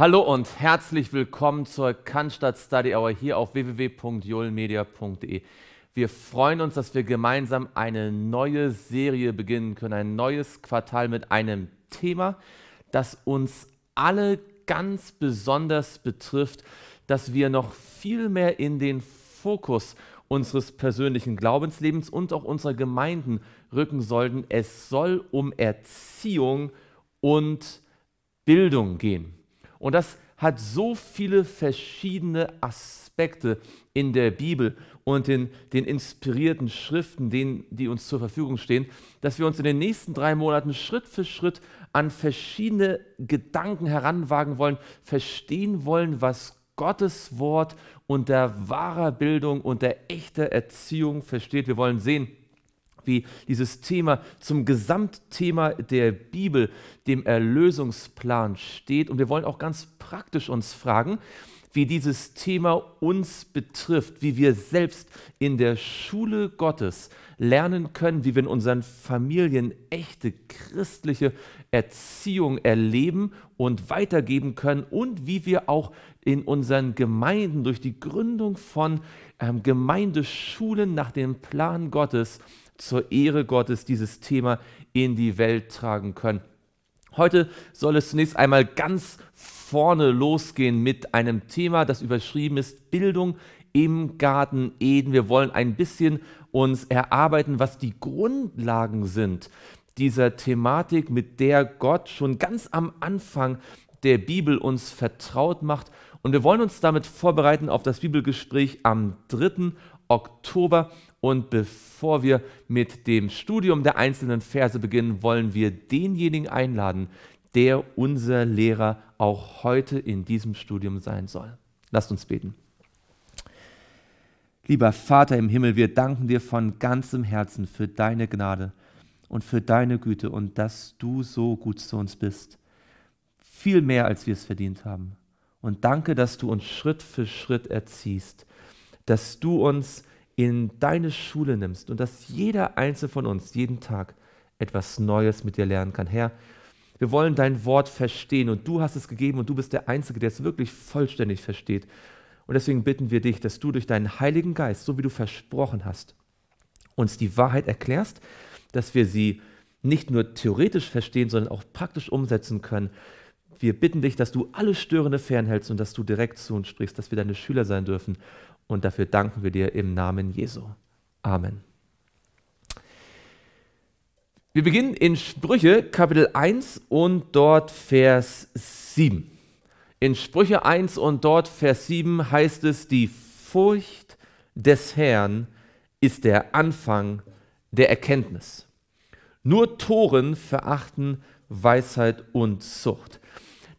Hallo und herzlich willkommen zur Cannstatt Study Hour hier auf www.joelmedia.de. Wir freuen uns, dass wir gemeinsam eine neue Serie beginnen können, ein neues Quartal mit einem Thema, das uns alle ganz besonders betrifft, dass wir noch viel mehr in den Fokus unseres persönlichen Glaubenslebens und auch unserer Gemeinden rücken sollten. Es soll um Erziehung und Bildung gehen. Und das hat so viele verschiedene Aspekte in der Bibel und in den inspirierten Schriften, denen, die uns zur Verfügung stehen, dass wir uns in den nächsten drei Monaten Schritt für Schritt an verschiedene Gedanken heranwagen wollen, verstehen wollen, was Gottes Wort unter wahrer Bildung, unter echter Erziehung versteht. Wir wollen sehen, wie dieses Thema zum Gesamtthema der Bibel, dem Erlösungsplan steht. Und wir wollen auch ganz praktisch uns fragen, wie dieses Thema uns betrifft, wie wir selbst in der Schule Gottes lernen können, wie wir in unseren Familien echte christliche Erziehung erleben und weitergeben können und wie wir auch in unseren Gemeinden durch die Gründung von ähm, Gemeindeschulen nach dem Plan Gottes zur Ehre Gottes dieses Thema in die Welt tragen können. Heute soll es zunächst einmal ganz vorne losgehen mit einem Thema, das überschrieben ist Bildung im Garten Eden. Wir wollen ein bisschen uns erarbeiten, was die Grundlagen sind dieser Thematik, mit der Gott schon ganz am Anfang der Bibel uns vertraut macht. Und wir wollen uns damit vorbereiten auf das Bibelgespräch am 3. Oktober. Und bevor wir mit dem Studium der einzelnen Verse beginnen, wollen wir denjenigen einladen, der unser Lehrer auch heute in diesem Studium sein soll. Lasst uns beten. Lieber Vater im Himmel, wir danken dir von ganzem Herzen für deine Gnade und für deine Güte und dass du so gut zu uns bist. Viel mehr, als wir es verdient haben. Und danke, dass du uns Schritt für Schritt erziehst, dass du uns in deine Schule nimmst und dass jeder Einzelne von uns jeden Tag etwas Neues mit dir lernen kann. Herr, wir wollen dein Wort verstehen und du hast es gegeben und du bist der Einzige, der es wirklich vollständig versteht. Und deswegen bitten wir dich, dass du durch deinen Heiligen Geist, so wie du versprochen hast, uns die Wahrheit erklärst, dass wir sie nicht nur theoretisch verstehen, sondern auch praktisch umsetzen können. Wir bitten dich, dass du alle Störende fernhältst und dass du direkt zu uns sprichst, dass wir deine Schüler sein dürfen und dafür danken wir dir im Namen Jesu. Amen. Wir beginnen in Sprüche Kapitel 1 und dort Vers 7. In Sprüche 1 und dort Vers 7 heißt es, die Furcht des Herrn ist der Anfang der Erkenntnis. Nur Toren verachten Weisheit und Zucht.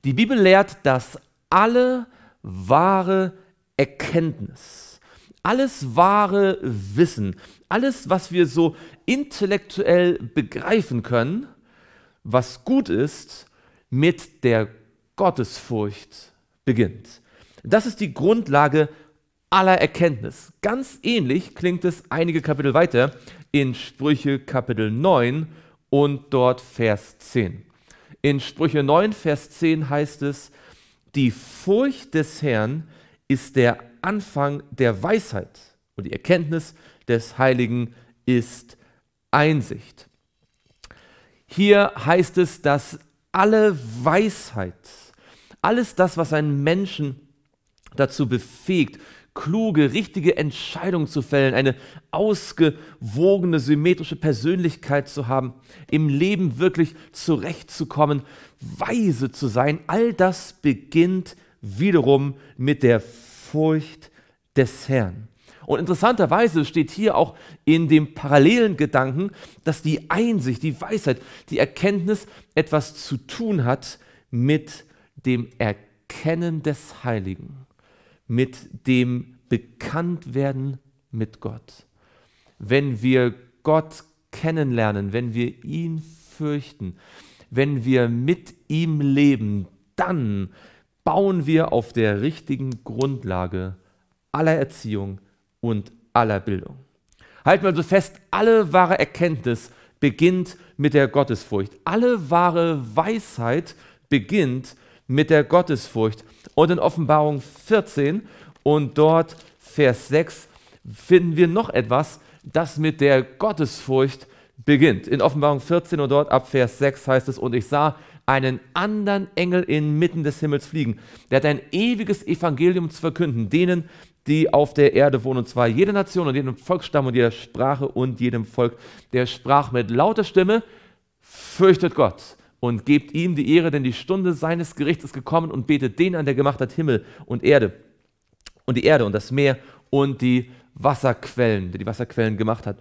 Die Bibel lehrt, dass alle wahre Erkenntnis, alles wahre Wissen, alles, was wir so intellektuell begreifen können, was gut ist, mit der Gottesfurcht beginnt. Das ist die Grundlage aller Erkenntnis. Ganz ähnlich klingt es einige Kapitel weiter in Sprüche Kapitel 9 und dort Vers 10. In Sprüche 9, Vers 10 heißt es, die Furcht des Herrn ist, ist der Anfang der Weisheit und die Erkenntnis des Heiligen ist Einsicht. Hier heißt es, dass alle Weisheit, alles das, was einen Menschen dazu befähigt, kluge, richtige Entscheidungen zu fällen, eine ausgewogene, symmetrische Persönlichkeit zu haben, im Leben wirklich zurechtzukommen, weise zu sein, all das beginnt wiederum mit der Furcht des Herrn. Und interessanterweise steht hier auch in dem parallelen Gedanken, dass die Einsicht, die Weisheit, die Erkenntnis etwas zu tun hat mit dem Erkennen des Heiligen, mit dem Bekanntwerden mit Gott. Wenn wir Gott kennenlernen, wenn wir ihn fürchten, wenn wir mit ihm leben, dann bauen wir auf der richtigen Grundlage aller Erziehung und aller Bildung. Halten wir also fest, alle wahre Erkenntnis beginnt mit der Gottesfurcht. Alle wahre Weisheit beginnt mit der Gottesfurcht. Und in Offenbarung 14 und dort Vers 6 finden wir noch etwas, das mit der Gottesfurcht beginnt. In Offenbarung 14 und dort ab Vers 6 heißt es, und ich sah einen anderen Engel inmitten des Himmels fliegen. Der hat ein ewiges Evangelium zu verkünden, denen, die auf der Erde wohnen, und zwar jede Nation und jedem Volksstamm und jeder Sprache und jedem Volk. Der sprach mit lauter Stimme, fürchtet Gott und gebt ihm die Ehre, denn die Stunde seines Gerichts ist gekommen und betet den an, der gemacht hat Himmel und Erde und die Erde und das Meer und die Wasserquellen, der die Wasserquellen gemacht hat.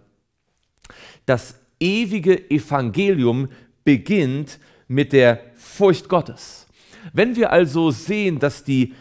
Das ewige Evangelium beginnt mit der Furcht Gottes. Wenn wir also sehen, dass die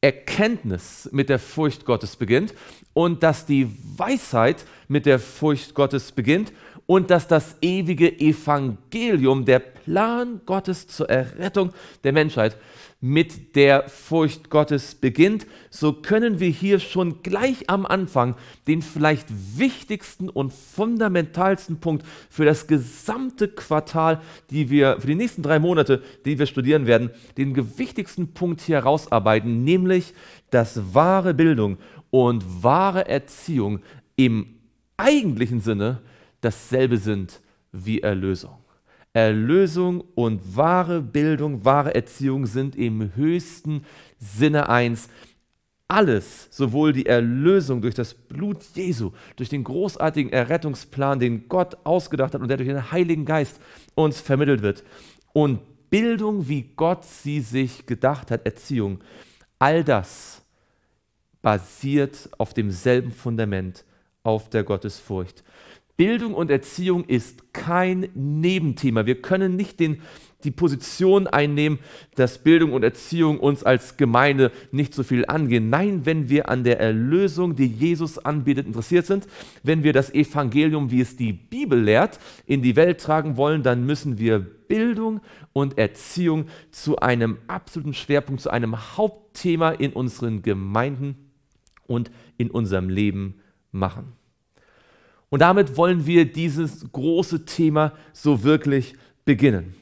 Erkenntnis mit der Furcht Gottes beginnt und dass die Weisheit mit der Furcht Gottes beginnt und dass das ewige Evangelium der Plan Gottes zur Errettung der Menschheit mit der Furcht Gottes beginnt, so können wir hier schon gleich am Anfang den vielleicht wichtigsten und fundamentalsten Punkt für das gesamte Quartal, die wir für die nächsten drei Monate, die wir studieren werden, den wichtigsten Punkt hier herausarbeiten, nämlich dass wahre Bildung und wahre Erziehung im eigentlichen Sinne dasselbe sind wie Erlösung. Erlösung und wahre Bildung, wahre Erziehung sind im höchsten Sinne eins. Alles, sowohl die Erlösung durch das Blut Jesu, durch den großartigen Errettungsplan, den Gott ausgedacht hat und der durch den Heiligen Geist uns vermittelt wird, und Bildung, wie Gott sie sich gedacht hat, Erziehung, all das basiert auf demselben Fundament, auf der Gottesfurcht. Bildung und Erziehung ist kein Nebenthema. Wir können nicht den, die Position einnehmen, dass Bildung und Erziehung uns als Gemeinde nicht so viel angehen. Nein, wenn wir an der Erlösung, die Jesus anbietet, interessiert sind, wenn wir das Evangelium, wie es die Bibel lehrt, in die Welt tragen wollen, dann müssen wir Bildung und Erziehung zu einem absoluten Schwerpunkt, zu einem Hauptthema in unseren Gemeinden und in unserem Leben machen. Und damit wollen wir dieses große Thema so wirklich beginnen.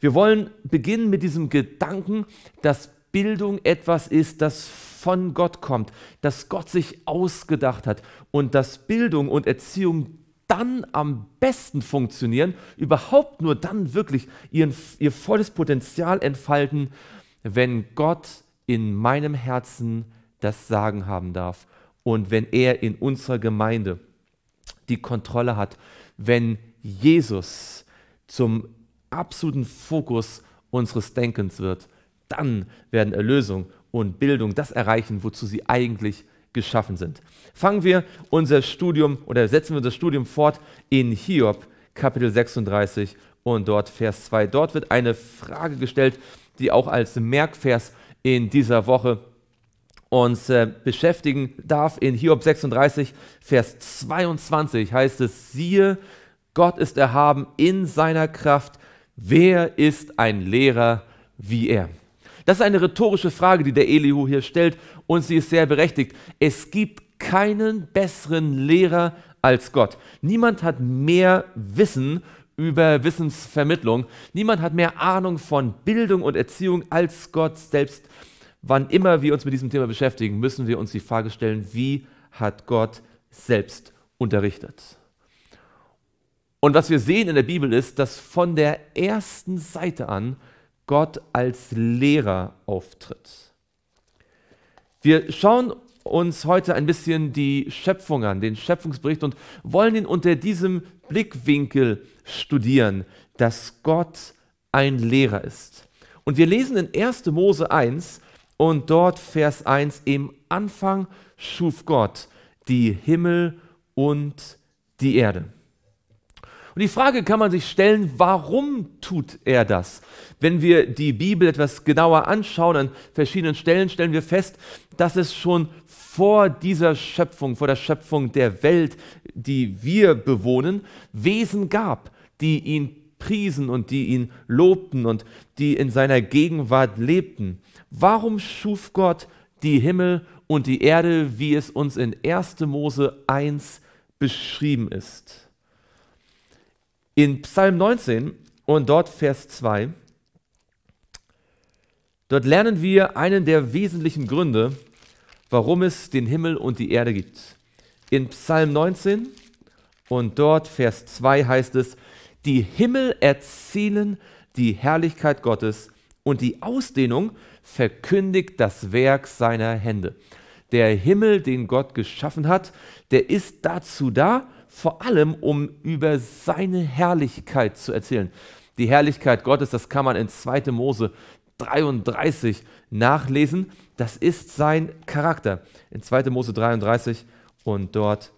Wir wollen beginnen mit diesem Gedanken, dass Bildung etwas ist, das von Gott kommt, das Gott sich ausgedacht hat und dass Bildung und Erziehung dann am besten funktionieren, überhaupt nur dann wirklich ihren, ihr volles Potenzial entfalten, wenn Gott in meinem Herzen das Sagen haben darf und wenn er in unserer Gemeinde die Kontrolle hat, wenn Jesus zum absoluten Fokus unseres Denkens wird, dann werden Erlösung und Bildung das erreichen, wozu sie eigentlich geschaffen sind. Fangen wir unser Studium oder setzen wir unser Studium fort in Hiob Kapitel 36 und dort Vers 2. Dort wird eine Frage gestellt, die auch als Merkvers in dieser Woche uns äh, beschäftigen darf. In Hiob 36, Vers 22 heißt es, siehe, Gott ist erhaben in seiner Kraft. Wer ist ein Lehrer wie er? Das ist eine rhetorische Frage, die der Elihu hier stellt und sie ist sehr berechtigt. Es gibt keinen besseren Lehrer als Gott. Niemand hat mehr Wissen über Wissensvermittlung. Niemand hat mehr Ahnung von Bildung und Erziehung als Gott selbst. Wann immer wir uns mit diesem Thema beschäftigen, müssen wir uns die Frage stellen, wie hat Gott selbst unterrichtet? Und was wir sehen in der Bibel ist, dass von der ersten Seite an Gott als Lehrer auftritt. Wir schauen uns heute ein bisschen die Schöpfung an, den Schöpfungsbericht und wollen ihn unter diesem Blickwinkel studieren, dass Gott ein Lehrer ist. Und wir lesen in 1. Mose 1, und dort Vers 1, im Anfang schuf Gott die Himmel und die Erde. Und die Frage kann man sich stellen, warum tut er das? Wenn wir die Bibel etwas genauer anschauen, an verschiedenen Stellen stellen wir fest, dass es schon vor dieser Schöpfung, vor der Schöpfung der Welt, die wir bewohnen, Wesen gab, die ihn priesen und die ihn lobten und die in seiner Gegenwart lebten. Warum schuf Gott die Himmel und die Erde, wie es uns in 1. Mose 1 beschrieben ist? In Psalm 19 und dort Vers 2, dort lernen wir einen der wesentlichen Gründe, warum es den Himmel und die Erde gibt. In Psalm 19 und dort Vers 2 heißt es, die Himmel erzählen die Herrlichkeit Gottes und die Ausdehnung verkündigt das Werk seiner Hände. Der Himmel, den Gott geschaffen hat, der ist dazu da, vor allem um über seine Herrlichkeit zu erzählen. Die Herrlichkeit Gottes, das kann man in 2. Mose 33 nachlesen. Das ist sein Charakter. In 2. Mose 33 und dort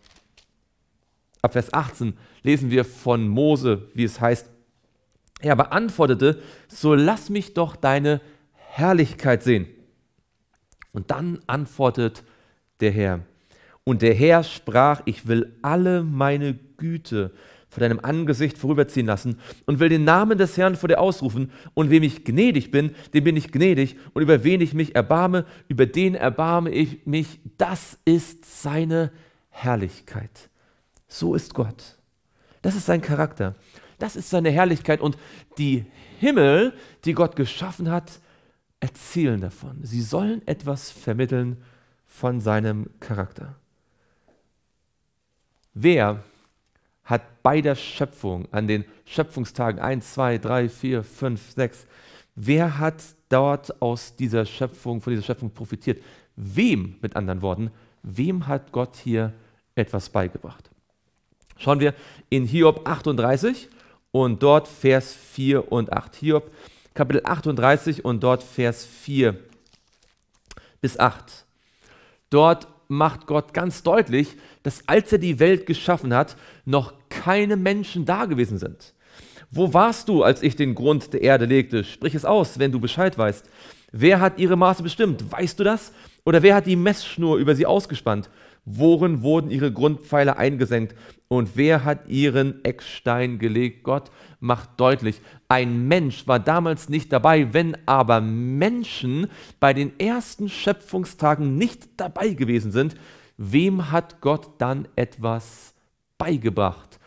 ab Vers 18 lesen wir von Mose, wie es heißt, er beantwortete, so lass mich doch deine Herrlichkeit sehen. Und dann antwortet der Herr. Und der Herr sprach, ich will alle meine Güte vor deinem Angesicht vorüberziehen lassen und will den Namen des Herrn vor dir ausrufen. Und wem ich gnädig bin, dem bin ich gnädig. Und über wen ich mich erbarme, über den erbarme ich mich. Das ist seine Herrlichkeit. So ist Gott. Das ist sein Charakter. Das ist seine Herrlichkeit. Und die Himmel, die Gott geschaffen hat, erzählen davon. Sie sollen etwas vermitteln von seinem Charakter. Wer hat bei der Schöpfung an den Schöpfungstagen 1, 2, 3, 4, 5, 6, wer hat dort aus dieser Schöpfung, von dieser Schöpfung profitiert? Wem, mit anderen Worten, wem hat Gott hier etwas beigebracht? Schauen wir in Hiob 38 und dort Vers 4 und 8. Hiob 38. Kapitel 38 und dort Vers 4 bis 8. Dort macht Gott ganz deutlich, dass als er die Welt geschaffen hat, noch keine Menschen da gewesen sind. Wo warst du, als ich den Grund der Erde legte? Sprich es aus, wenn du Bescheid weißt. Wer hat ihre Maße bestimmt? Weißt du das? Oder wer hat die Messschnur über sie ausgespannt? Worin wurden ihre Grundpfeiler eingesenkt? Und wer hat ihren Eckstein gelegt? Gott macht deutlich, ein Mensch war damals nicht dabei, wenn aber Menschen bei den ersten Schöpfungstagen nicht dabei gewesen sind, wem hat Gott dann etwas beigebracht?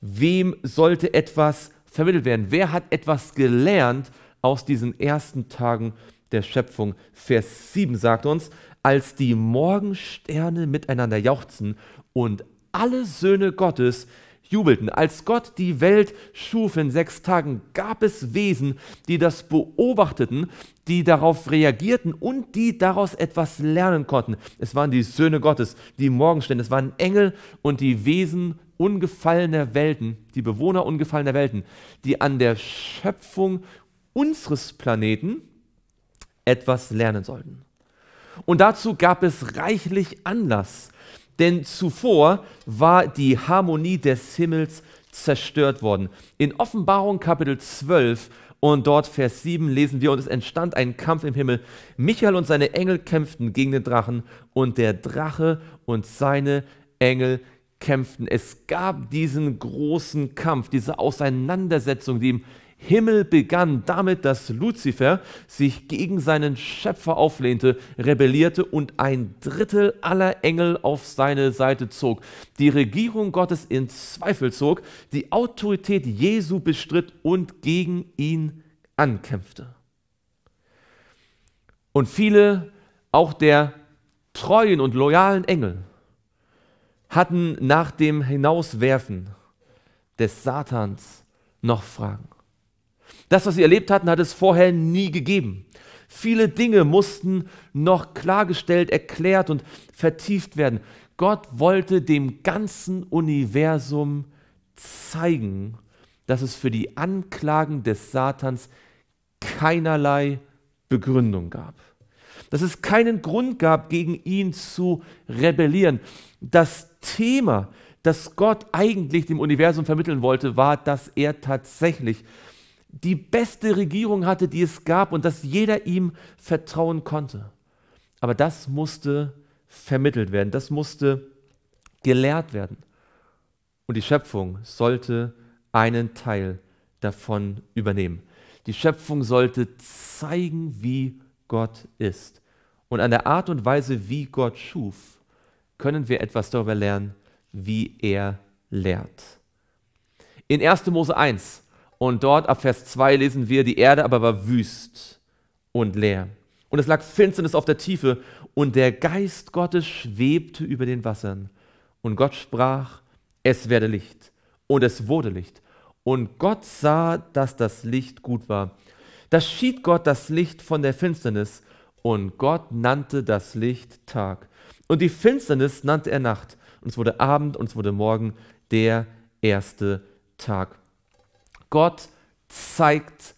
Wem sollte etwas vermittelt werden? Wer hat etwas gelernt aus diesen ersten Tagen der Schöpfung? Vers 7 sagt uns, als die Morgensterne miteinander jauchzen und alle Söhne Gottes jubelten. Als Gott die Welt schuf in sechs Tagen, gab es Wesen, die das beobachteten, die darauf reagierten und die daraus etwas lernen konnten. Es waren die Söhne Gottes, die Morgenstände, es waren Engel und die Wesen ungefallener Welten, die Bewohner ungefallener Welten, die an der Schöpfung unseres Planeten etwas lernen sollten. Und dazu gab es reichlich Anlass denn zuvor war die Harmonie des Himmels zerstört worden. In Offenbarung Kapitel 12 und dort Vers 7 lesen wir, und es entstand ein Kampf im Himmel. Michael und seine Engel kämpften gegen den Drachen und der Drache und seine Engel kämpften. Es gab diesen großen Kampf, diese Auseinandersetzung, die im Himmel begann damit, dass Luzifer sich gegen seinen Schöpfer auflehnte, rebellierte und ein Drittel aller Engel auf seine Seite zog, die Regierung Gottes in Zweifel zog, die Autorität Jesu bestritt und gegen ihn ankämpfte. Und viele, auch der treuen und loyalen Engel, hatten nach dem Hinauswerfen des Satans noch Fragen. Das, was sie erlebt hatten, hat es vorher nie gegeben. Viele Dinge mussten noch klargestellt, erklärt und vertieft werden. Gott wollte dem ganzen Universum zeigen, dass es für die Anklagen des Satans keinerlei Begründung gab. Dass es keinen Grund gab, gegen ihn zu rebellieren. Das Thema, das Gott eigentlich dem Universum vermitteln wollte, war, dass er tatsächlich die beste Regierung hatte, die es gab und dass jeder ihm vertrauen konnte. Aber das musste vermittelt werden, das musste gelehrt werden. Und die Schöpfung sollte einen Teil davon übernehmen. Die Schöpfung sollte zeigen, wie Gott ist. Und an der Art und Weise, wie Gott schuf, können wir etwas darüber lernen, wie er lehrt. In 1. Mose 1 und dort ab Vers 2 lesen wir, die Erde aber war wüst und leer. Und es lag Finsternis auf der Tiefe und der Geist Gottes schwebte über den Wassern. Und Gott sprach, es werde Licht. Und es wurde Licht. Und Gott sah, dass das Licht gut war. Da schied Gott das Licht von der Finsternis und Gott nannte das Licht Tag. Und die Finsternis nannte er Nacht. Und es wurde Abend und es wurde Morgen der erste Tag. Gott zeigt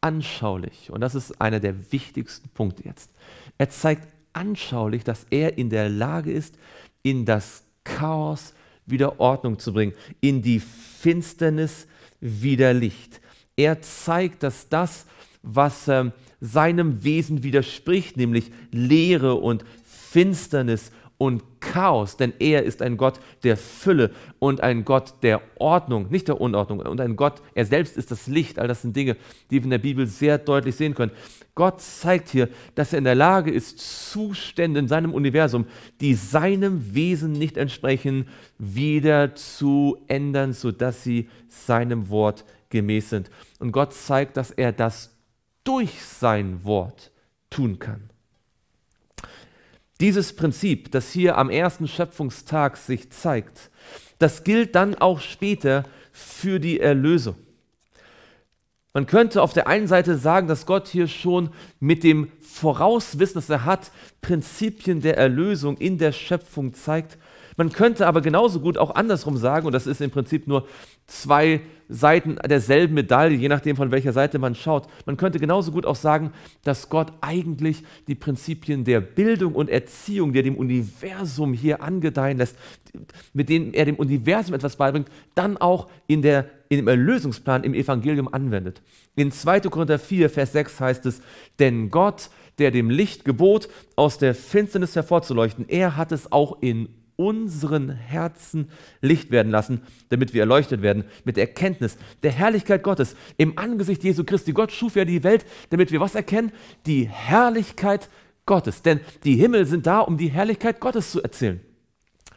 anschaulich, und das ist einer der wichtigsten Punkte jetzt, er zeigt anschaulich, dass er in der Lage ist, in das Chaos wieder Ordnung zu bringen, in die Finsternis wieder Licht. Er zeigt, dass das, was ähm, seinem Wesen widerspricht, nämlich Leere und Finsternis und Chaos, denn er ist ein Gott der Fülle und ein Gott der Ordnung, nicht der Unordnung. Und ein Gott, er selbst ist das Licht. All das sind Dinge, die wir in der Bibel sehr deutlich sehen können. Gott zeigt hier, dass er in der Lage ist, Zustände in seinem Universum, die seinem Wesen nicht entsprechen, wieder zu ändern, sodass sie seinem Wort gemäß sind. Und Gott zeigt, dass er das durch sein Wort tun kann. Dieses Prinzip, das hier am ersten Schöpfungstag sich zeigt, das gilt dann auch später für die Erlösung. Man könnte auf der einen Seite sagen, dass Gott hier schon mit dem Vorauswissen, das er hat, Prinzipien der Erlösung in der Schöpfung zeigt. Man könnte aber genauso gut auch andersrum sagen, und das ist im Prinzip nur zwei Seiten derselben Medaille, je nachdem von welcher Seite man schaut. Man könnte genauso gut auch sagen, dass Gott eigentlich die Prinzipien der Bildung und Erziehung, die er dem Universum hier angedeihen lässt, mit denen er dem Universum etwas beibringt, dann auch in der in Erlösungsplan im Evangelium anwendet. In 2. Korinther 4, Vers 6 heißt es, denn Gott, der dem Licht gebot, aus der Finsternis hervorzuleuchten, er hat es auch in unseren Herzen Licht werden lassen, damit wir erleuchtet werden mit der Erkenntnis der Herrlichkeit Gottes im Angesicht Jesu Christi. Gott schuf ja die Welt, damit wir was erkennen? Die Herrlichkeit Gottes. Denn die Himmel sind da, um die Herrlichkeit Gottes zu erzählen.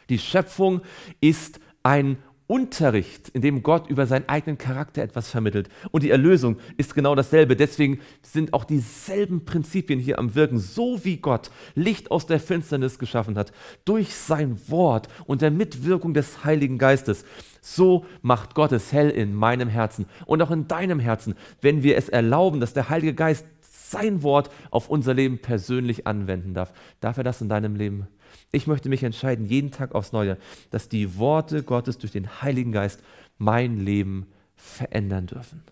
Die Schöpfung ist ein Unterricht, in dem Gott über seinen eigenen Charakter etwas vermittelt. Und die Erlösung ist genau dasselbe. Deswegen sind auch dieselben Prinzipien hier am Wirken. So wie Gott Licht aus der Finsternis geschaffen hat, durch sein Wort und der Mitwirkung des Heiligen Geistes, so macht Gott es hell in meinem Herzen und auch in deinem Herzen, wenn wir es erlauben, dass der Heilige Geist sein Wort auf unser Leben persönlich anwenden darf. Darf er das in deinem Leben? Ich möchte mich entscheiden, jeden Tag aufs Neue, dass die Worte Gottes durch den Heiligen Geist mein Leben verändern dürfen.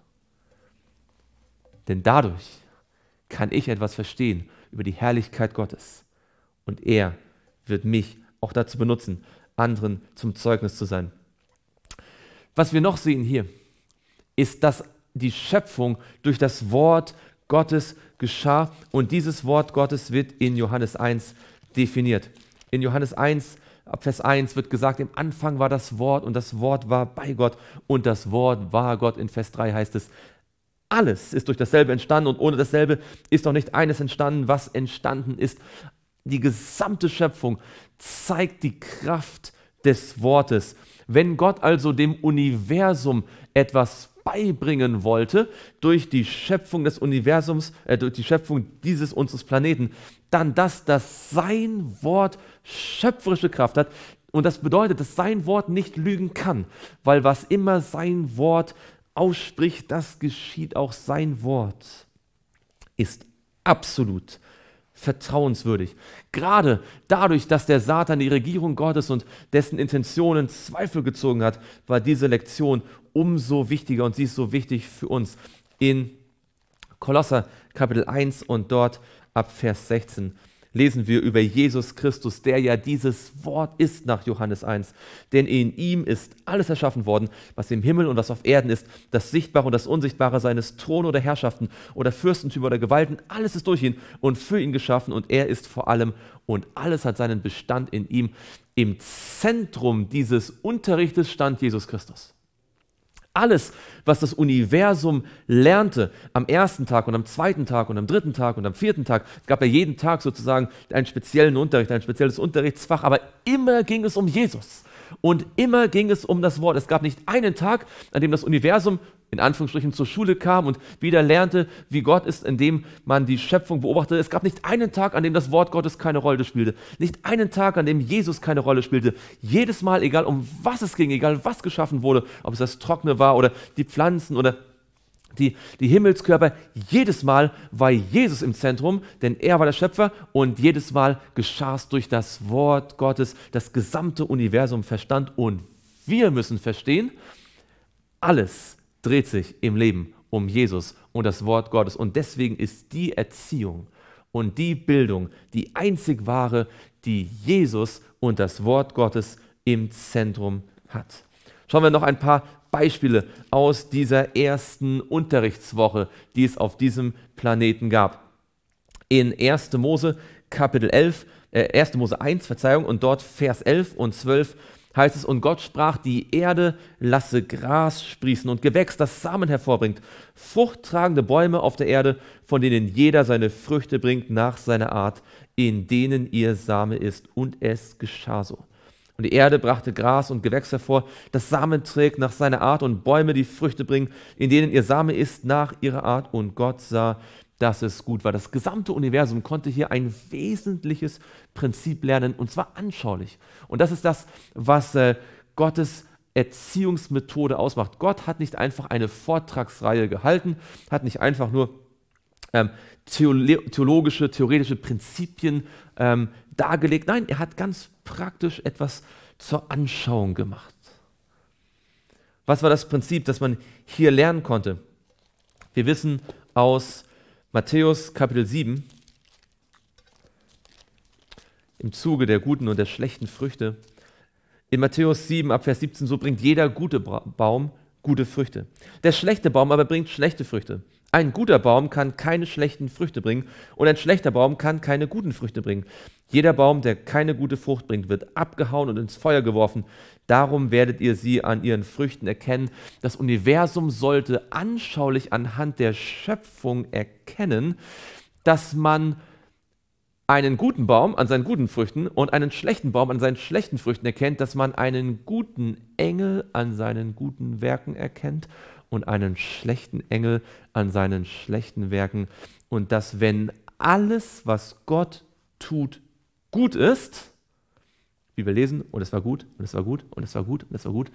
Denn dadurch kann ich etwas verstehen über die Herrlichkeit Gottes. Und er wird mich auch dazu benutzen, anderen zum Zeugnis zu sein. Was wir noch sehen hier, ist, dass die Schöpfung durch das Wort Gottes geschah und dieses Wort Gottes wird in Johannes 1 definiert. In Johannes 1, ab Vers 1 wird gesagt, im Anfang war das Wort und das Wort war bei Gott und das Wort war Gott. In Vers 3 heißt es, alles ist durch dasselbe entstanden und ohne dasselbe ist doch nicht eines entstanden, was entstanden ist. Die gesamte Schöpfung zeigt die Kraft des Wortes. Wenn Gott also dem Universum etwas beibringen wollte durch die Schöpfung des Universums, äh, durch die Schöpfung dieses unseres Planeten, dann dass das sein Wort schöpferische Kraft hat. Und das bedeutet, dass sein Wort nicht lügen kann, weil was immer sein Wort ausspricht, das geschieht auch sein Wort. Ist absolut vertrauenswürdig. Gerade dadurch, dass der Satan die Regierung Gottes und dessen Intentionen Zweifel gezogen hat, war diese Lektion umso wichtiger und sie ist so wichtig für uns. In Kolosser Kapitel 1 und dort ab Vers 16 lesen wir über Jesus Christus, der ja dieses Wort ist nach Johannes 1. Denn in ihm ist alles erschaffen worden, was im Himmel und was auf Erden ist, das Sichtbare und das Unsichtbare seines Thron oder Herrschaften oder Fürstentümer oder Gewalten, alles ist durch ihn und für ihn geschaffen und er ist vor allem und alles hat seinen Bestand in ihm. Im Zentrum dieses Unterrichtes stand Jesus Christus. Alles, was das Universum lernte am ersten Tag und am zweiten Tag und am dritten Tag und am vierten Tag, es gab ja jeden Tag sozusagen einen speziellen Unterricht, ein spezielles Unterrichtsfach, aber immer ging es um Jesus. Und immer ging es um das Wort. Es gab nicht einen Tag, an dem das Universum in Anführungsstrichen zur Schule kam und wieder lernte, wie Gott ist, indem man die Schöpfung beobachtete. Es gab nicht einen Tag, an dem das Wort Gottes keine Rolle spielte. Nicht einen Tag, an dem Jesus keine Rolle spielte. Jedes Mal, egal um was es ging, egal was geschaffen wurde, ob es das Trockene war oder die Pflanzen oder die, die Himmelskörper, jedes Mal war Jesus im Zentrum, denn er war der Schöpfer und jedes Mal geschah es durch das Wort Gottes. Das gesamte Universum verstand und wir müssen verstehen, alles dreht sich im Leben um Jesus und das Wort Gottes. Und deswegen ist die Erziehung und die Bildung die einzig wahre, die Jesus und das Wort Gottes im Zentrum hat. Schauen wir noch ein paar Beispiele aus dieser ersten Unterrichtswoche, die es auf diesem Planeten gab. In 1. Mose Kapitel 11, äh, 1. Mose 1, Verzeihung, und dort Vers 11 und 12 heißt es, und Gott sprach, die Erde lasse Gras sprießen und Gewächs, das Samen hervorbringt, fruchttragende Bäume auf der Erde, von denen jeder seine Früchte bringt nach seiner Art, in denen ihr Same ist. Und es geschah so. Und die Erde brachte Gras und Gewächs hervor, das Samen trägt nach seiner Art und Bäume, die Früchte bringen, in denen ihr Same ist nach ihrer Art. Und Gott sah, dass es gut war. Das gesamte Universum konnte hier ein wesentliches Prinzip lernen und zwar anschaulich. Und das ist das, was äh, Gottes Erziehungsmethode ausmacht. Gott hat nicht einfach eine Vortragsreihe gehalten, hat nicht einfach nur ähm, theologische, theoretische Prinzipien ähm, dargelegt. Nein, er hat ganz praktisch etwas zur Anschauung gemacht. Was war das Prinzip, das man hier lernen konnte? Wir wissen aus Matthäus Kapitel 7, im Zuge der guten und der schlechten Früchte. In Matthäus 7, Abvers 17, so bringt jeder gute Baum gute Früchte. Der schlechte Baum aber bringt schlechte Früchte. Ein guter Baum kann keine schlechten Früchte bringen und ein schlechter Baum kann keine guten Früchte bringen. Jeder Baum, der keine gute Frucht bringt, wird abgehauen und ins Feuer geworfen. Darum werdet ihr sie an ihren Früchten erkennen. Das Universum sollte anschaulich anhand der Schöpfung erkennen, dass man einen guten Baum an seinen guten Früchten und einen schlechten Baum an seinen schlechten Früchten erkennt, dass man einen guten Engel an seinen guten Werken erkennt und einen schlechten Engel an seinen schlechten Werken und dass wenn alles, was Gott tut, gut ist, wie wir lesen, und es war gut, und es war gut, und es war gut, und es war gut,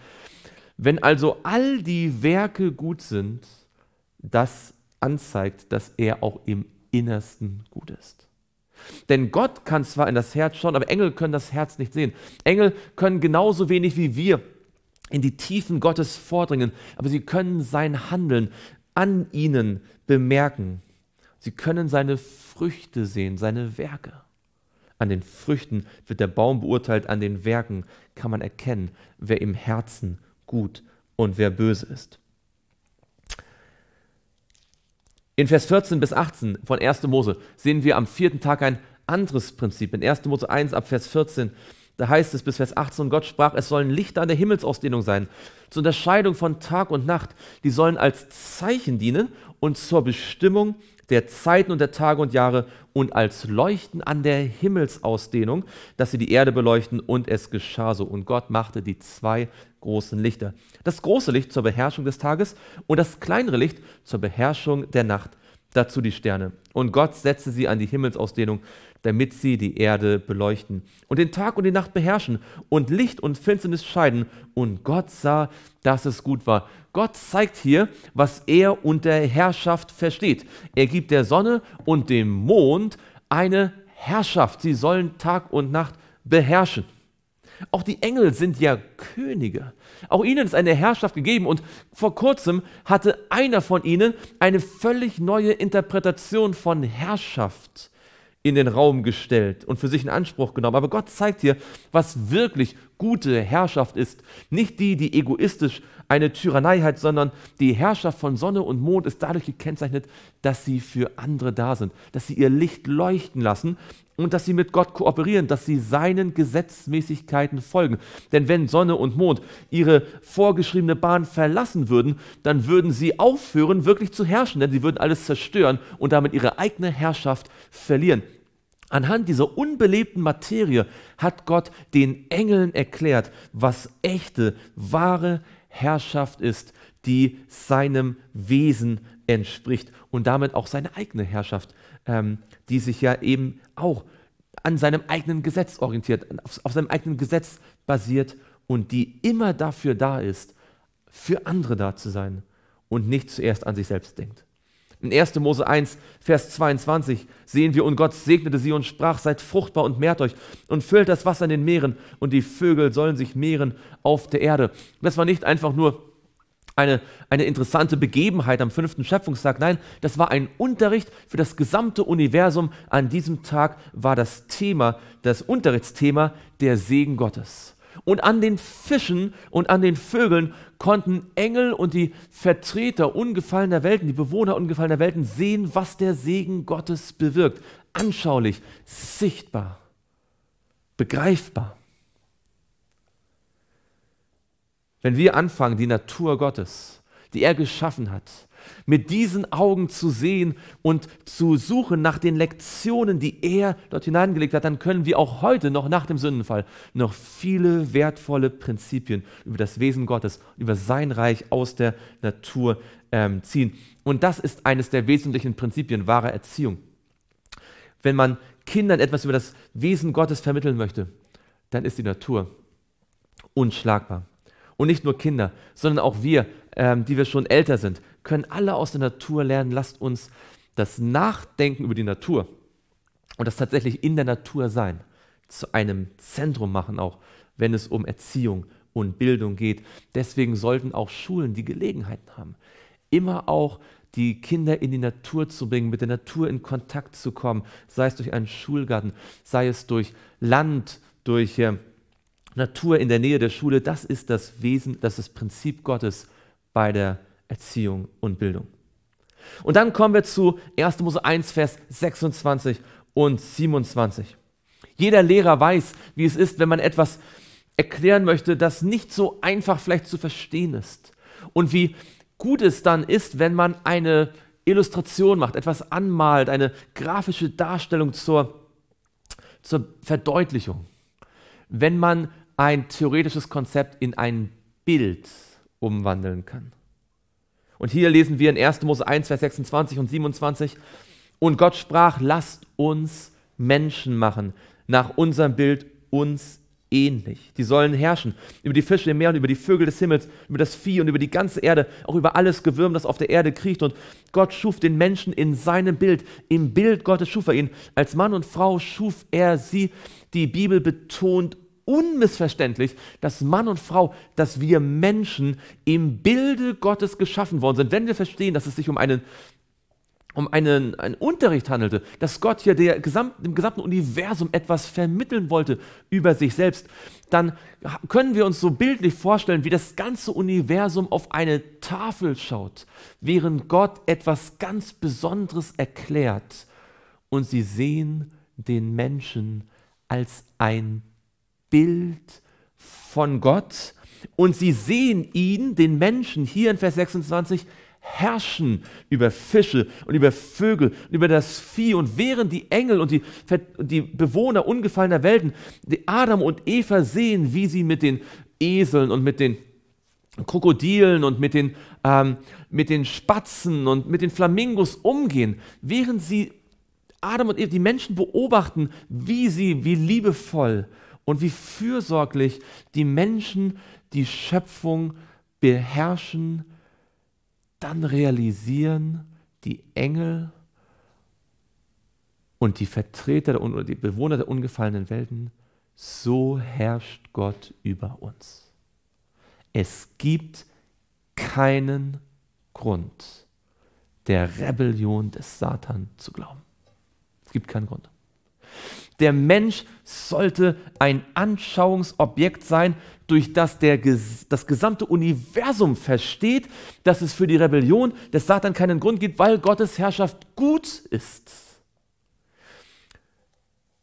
wenn also all die Werke gut sind, das anzeigt, dass er auch im Innersten gut ist. Denn Gott kann zwar in das Herz schauen, aber Engel können das Herz nicht sehen. Engel können genauso wenig wie wir in die Tiefen Gottes vordringen, aber sie können sein Handeln an ihnen bemerken. Sie können seine Früchte sehen, seine Werke. An den Früchten wird der Baum beurteilt, an den Werken kann man erkennen, wer im Herzen gut und wer böse ist. In Vers 14 bis 18 von 1. Mose sehen wir am vierten Tag ein anderes Prinzip. In 1. Mose 1 ab Vers 14 da heißt es bis Vers 18, und Gott sprach, es sollen Lichter an der Himmelsausdehnung sein, zur Unterscheidung von Tag und Nacht. Die sollen als Zeichen dienen und zur Bestimmung der Zeiten und der Tage und Jahre und als Leuchten an der Himmelsausdehnung, dass sie die Erde beleuchten und es geschah so. Und Gott machte die zwei großen Lichter. Das große Licht zur Beherrschung des Tages und das kleinere Licht zur Beherrschung der Nacht. Dazu die Sterne. Und Gott setzte sie an die Himmelsausdehnung damit sie die Erde beleuchten und den Tag und die Nacht beherrschen und Licht und Finsternis scheiden. Und Gott sah, dass es gut war. Gott zeigt hier, was er unter Herrschaft versteht. Er gibt der Sonne und dem Mond eine Herrschaft. Sie sollen Tag und Nacht beherrschen. Auch die Engel sind ja Könige. Auch ihnen ist eine Herrschaft gegeben und vor kurzem hatte einer von ihnen eine völlig neue Interpretation von Herrschaft in den Raum gestellt und für sich in Anspruch genommen. Aber Gott zeigt hier, was wirklich gute Herrschaft ist. Nicht die, die egoistisch eine Tyrannei hat, sondern die Herrschaft von Sonne und Mond ist dadurch gekennzeichnet, dass sie für andere da sind, dass sie ihr Licht leuchten lassen und dass sie mit Gott kooperieren, dass sie seinen Gesetzmäßigkeiten folgen. Denn wenn Sonne und Mond ihre vorgeschriebene Bahn verlassen würden, dann würden sie aufhören, wirklich zu herrschen, denn sie würden alles zerstören und damit ihre eigene Herrschaft verlieren. Anhand dieser unbelebten Materie hat Gott den Engeln erklärt, was echte, wahre Herrschaft ist, die seinem Wesen entspricht und damit auch seine eigene Herrschaft, ähm, die sich ja eben auch an seinem eigenen Gesetz orientiert, auf, auf seinem eigenen Gesetz basiert und die immer dafür da ist, für andere da zu sein und nicht zuerst an sich selbst denkt. In 1. Mose 1, Vers 22 sehen wir, und Gott segnete sie und sprach, seid fruchtbar und mehrt euch und füllt das Wasser in den Meeren und die Vögel sollen sich mehren auf der Erde. Das war nicht einfach nur eine, eine interessante Begebenheit am fünften Schöpfungstag, nein, das war ein Unterricht für das gesamte Universum. An diesem Tag war das Thema, das Unterrichtsthema der Segen Gottes und an den Fischen und an den Vögeln konnten Engel und die Vertreter ungefallener Welten, die Bewohner ungefallener Welten sehen, was der Segen Gottes bewirkt. Anschaulich, sichtbar, begreifbar. Wenn wir anfangen, die Natur Gottes, die er geschaffen hat, mit diesen Augen zu sehen und zu suchen nach den Lektionen, die er dort hineingelegt hat, dann können wir auch heute noch nach dem Sündenfall noch viele wertvolle Prinzipien über das Wesen Gottes, über sein Reich aus der Natur ähm, ziehen. Und das ist eines der wesentlichen Prinzipien wahrer Erziehung. Wenn man Kindern etwas über das Wesen Gottes vermitteln möchte, dann ist die Natur unschlagbar. Und nicht nur Kinder, sondern auch wir, ähm, die wir schon älter sind können alle aus der Natur lernen. Lasst uns das Nachdenken über die Natur und das tatsächlich in der Natur sein zu einem Zentrum machen, auch wenn es um Erziehung und Bildung geht. Deswegen sollten auch Schulen die Gelegenheit haben, immer auch die Kinder in die Natur zu bringen, mit der Natur in Kontakt zu kommen, sei es durch einen Schulgarten, sei es durch Land, durch äh, Natur in der Nähe der Schule. Das ist das Wesen, das ist das Prinzip Gottes bei der Natur. Erziehung und Bildung. Und dann kommen wir zu 1. Mose 1, Vers 26 und 27. Jeder Lehrer weiß, wie es ist, wenn man etwas erklären möchte, das nicht so einfach vielleicht zu verstehen ist. Und wie gut es dann ist, wenn man eine Illustration macht, etwas anmalt, eine grafische Darstellung zur, zur Verdeutlichung. Wenn man ein theoretisches Konzept in ein Bild umwandeln kann. Und hier lesen wir in 1. Mose 1, Vers 26 und 27. Und Gott sprach, lasst uns Menschen machen, nach unserem Bild uns ähnlich. Die sollen herrschen über die Fische im Meer und über die Vögel des Himmels, über das Vieh und über die ganze Erde, auch über alles Gewürm, das auf der Erde kriecht. Und Gott schuf den Menschen in seinem Bild. Im Bild Gottes schuf er ihn. Als Mann und Frau schuf er sie. Die Bibel betont unmissverständlich, dass Mann und Frau, dass wir Menschen im Bilde Gottes geschaffen worden sind. Wenn wir verstehen, dass es sich um einen um einen, einen Unterricht handelte, dass Gott hier der gesamten, dem gesamten Universum etwas vermitteln wollte über sich selbst, dann können wir uns so bildlich vorstellen, wie das ganze Universum auf eine Tafel schaut, während Gott etwas ganz Besonderes erklärt und sie sehen den Menschen als ein Bild von Gott und sie sehen ihn, den Menschen, hier in Vers 26, herrschen über Fische und über Vögel und über das Vieh. Und während die Engel und die, die Bewohner ungefallener Welten, Adam und Eva sehen, wie sie mit den Eseln und mit den Krokodilen und mit den, ähm, mit den Spatzen und mit den Flamingos umgehen, während sie Adam und Eva, die Menschen beobachten, wie sie, wie liebevoll und wie fürsorglich die Menschen die Schöpfung beherrschen, dann realisieren die Engel und die Vertreter oder die Bewohner der ungefallenen Welten, so herrscht Gott über uns. Es gibt keinen Grund, der Rebellion des Satan zu glauben. Es gibt keinen Grund. Der Mensch sollte ein Anschauungsobjekt sein, durch das der, das gesamte Universum versteht, dass es für die Rebellion des Satan keinen Grund gibt, weil Gottes Herrschaft gut ist.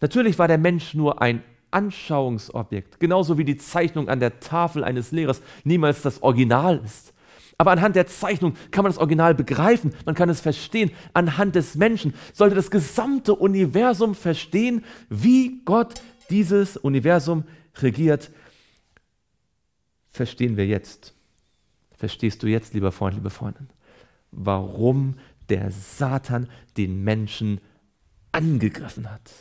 Natürlich war der Mensch nur ein Anschauungsobjekt, genauso wie die Zeichnung an der Tafel eines Lehrers niemals das Original ist. Aber anhand der Zeichnung kann man das Original begreifen, man kann es verstehen. Anhand des Menschen sollte das gesamte Universum verstehen, wie Gott dieses Universum regiert. Verstehen wir jetzt. Verstehst du jetzt, lieber Freund, liebe Freundin, warum der Satan den Menschen angegriffen hat?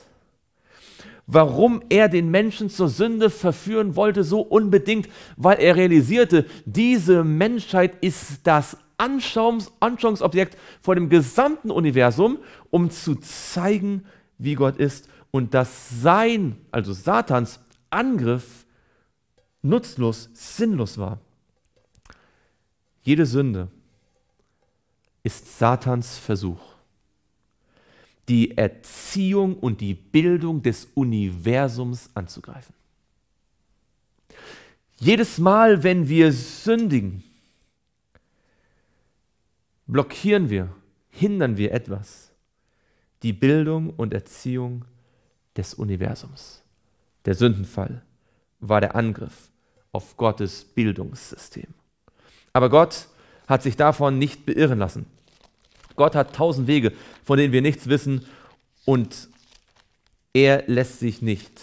warum er den Menschen zur Sünde verführen wollte, so unbedingt, weil er realisierte, diese Menschheit ist das Anschauungs Anschauungsobjekt vor dem gesamten Universum, um zu zeigen, wie Gott ist und dass sein, also Satans Angriff nutzlos, sinnlos war. Jede Sünde ist Satans Versuch die Erziehung und die Bildung des Universums anzugreifen. Jedes Mal, wenn wir sündigen, blockieren wir, hindern wir etwas. Die Bildung und Erziehung des Universums. Der Sündenfall war der Angriff auf Gottes Bildungssystem. Aber Gott hat sich davon nicht beirren lassen. Gott hat tausend Wege, von denen wir nichts wissen und er lässt sich nicht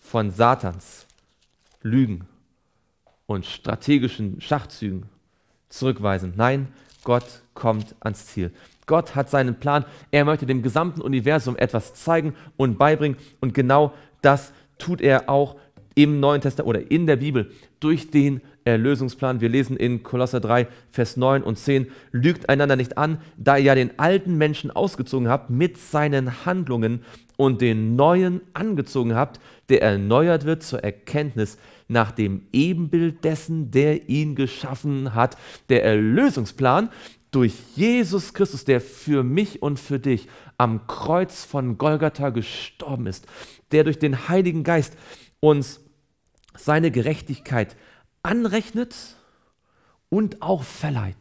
von Satans Lügen und strategischen Schachzügen zurückweisen. Nein, Gott kommt ans Ziel. Gott hat seinen Plan. Er möchte dem gesamten Universum etwas zeigen und beibringen. Und genau das tut er auch im Neuen Testament oder in der Bibel durch den Erlösungsplan. Wir lesen in Kolosser 3, Vers 9 und 10, lügt einander nicht an, da ihr ja den alten Menschen ausgezogen habt mit seinen Handlungen und den neuen angezogen habt, der erneuert wird zur Erkenntnis nach dem Ebenbild dessen, der ihn geschaffen hat. Der Erlösungsplan durch Jesus Christus, der für mich und für dich am Kreuz von Golgatha gestorben ist, der durch den Heiligen Geist uns seine Gerechtigkeit anrechnet und auch verleiht.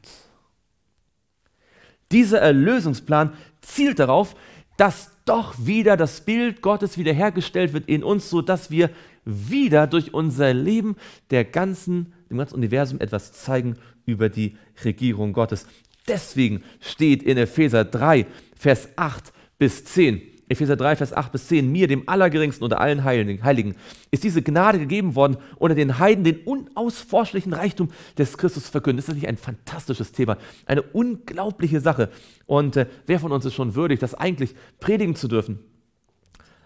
Dieser Erlösungsplan zielt darauf, dass doch wieder das Bild Gottes wiederhergestellt wird in uns, sodass wir wieder durch unser Leben der ganzen, dem ganzen Universum etwas zeigen über die Regierung Gottes. Deswegen steht in Epheser 3, Vers 8 bis 10, Epheser 3, Vers 8 bis 10, mir, dem Allergeringsten unter allen Heiligen, ist diese Gnade gegeben worden, unter den Heiden den unausforschlichen Reichtum des Christus zu verkünden. Ist das nicht ein fantastisches Thema? Eine unglaubliche Sache. Und äh, wer von uns ist schon würdig, das eigentlich predigen zu dürfen?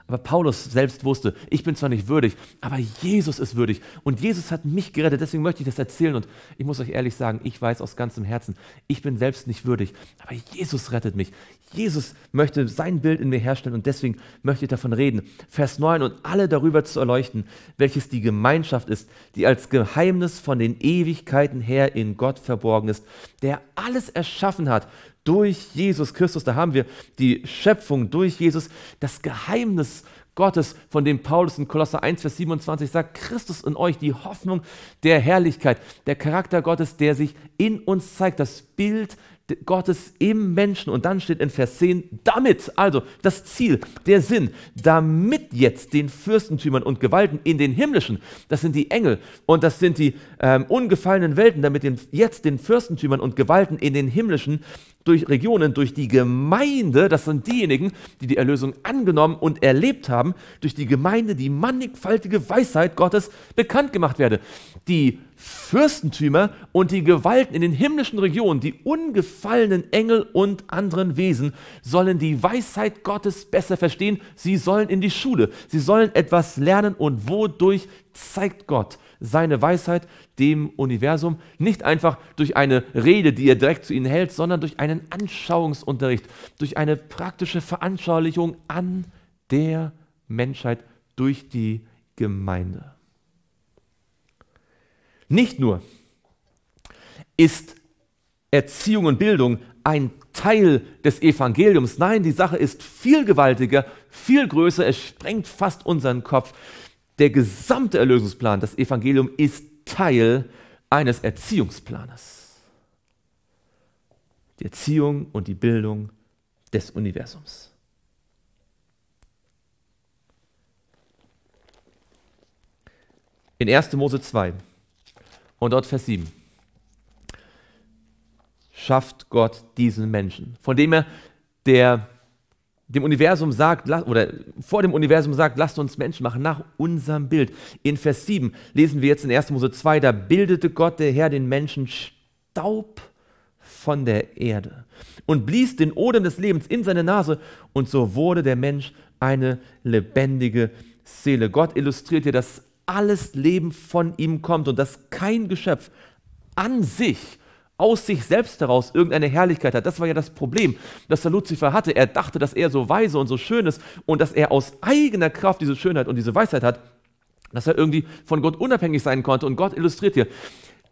Aber Paulus selbst wusste, ich bin zwar nicht würdig, aber Jesus ist würdig. Und Jesus hat mich gerettet, deswegen möchte ich das erzählen. Und ich muss euch ehrlich sagen, ich weiß aus ganzem Herzen, ich bin selbst nicht würdig, aber Jesus rettet mich. Jesus möchte sein Bild in mir herstellen und deswegen möchte ich davon reden. Vers 9 und alle darüber zu erleuchten, welches die Gemeinschaft ist, die als Geheimnis von den Ewigkeiten her in Gott verborgen ist, der alles erschaffen hat durch Jesus Christus. Da haben wir die Schöpfung durch Jesus, das Geheimnis Gottes, von dem Paulus in Kolosser 1, Vers 27 sagt, Christus in euch, die Hoffnung der Herrlichkeit, der Charakter Gottes, der sich in uns zeigt, das Bild Gottes im Menschen. Und dann steht in Vers 10, damit, also das Ziel, der Sinn, damit jetzt den Fürstentümern und Gewalten in den himmlischen, das sind die Engel und das sind die ähm, ungefallenen Welten, damit den, jetzt den Fürstentümern und Gewalten in den himmlischen durch Regionen, durch die Gemeinde, das sind diejenigen, die die Erlösung angenommen und erlebt haben, durch die Gemeinde die mannigfaltige Weisheit Gottes bekannt gemacht werde. Die Fürstentümer und die Gewalten in den himmlischen Regionen, die ungefallenen Engel und anderen Wesen sollen die Weisheit Gottes besser verstehen. Sie sollen in die Schule, sie sollen etwas lernen und wodurch zeigt Gott seine Weisheit dem Universum nicht einfach durch eine Rede, die er direkt zu ihnen hält, sondern durch einen Anschauungsunterricht, durch eine praktische Veranschaulichung an der Menschheit durch die Gemeinde. Nicht nur ist Erziehung und Bildung ein Teil des Evangeliums, nein, die Sache ist viel gewaltiger, viel größer, es sprengt fast unseren Kopf. Der gesamte Erlösungsplan, das Evangelium ist Teil eines Erziehungsplanes. Die Erziehung und die Bildung des Universums. In 1. Mose 2 und dort Vers 7. Schafft Gott diesen Menschen, von dem er der, dem Universum sagt, oder vor dem Universum sagt, lasst uns Menschen machen nach unserem Bild. In Vers 7 lesen wir jetzt in 1. Mose 2, da bildete Gott der Herr den Menschen Staub von der Erde und blies den Odem des Lebens in seine Nase und so wurde der Mensch eine lebendige Seele. Gott illustriert hier das alles Leben von ihm kommt und dass kein Geschöpf an sich aus sich selbst heraus irgendeine Herrlichkeit hat. Das war ja das Problem, das der Luzifer hatte. Er dachte, dass er so weise und so schön ist und dass er aus eigener Kraft diese Schönheit und diese Weisheit hat, dass er irgendwie von Gott unabhängig sein konnte. Und Gott illustriert hier,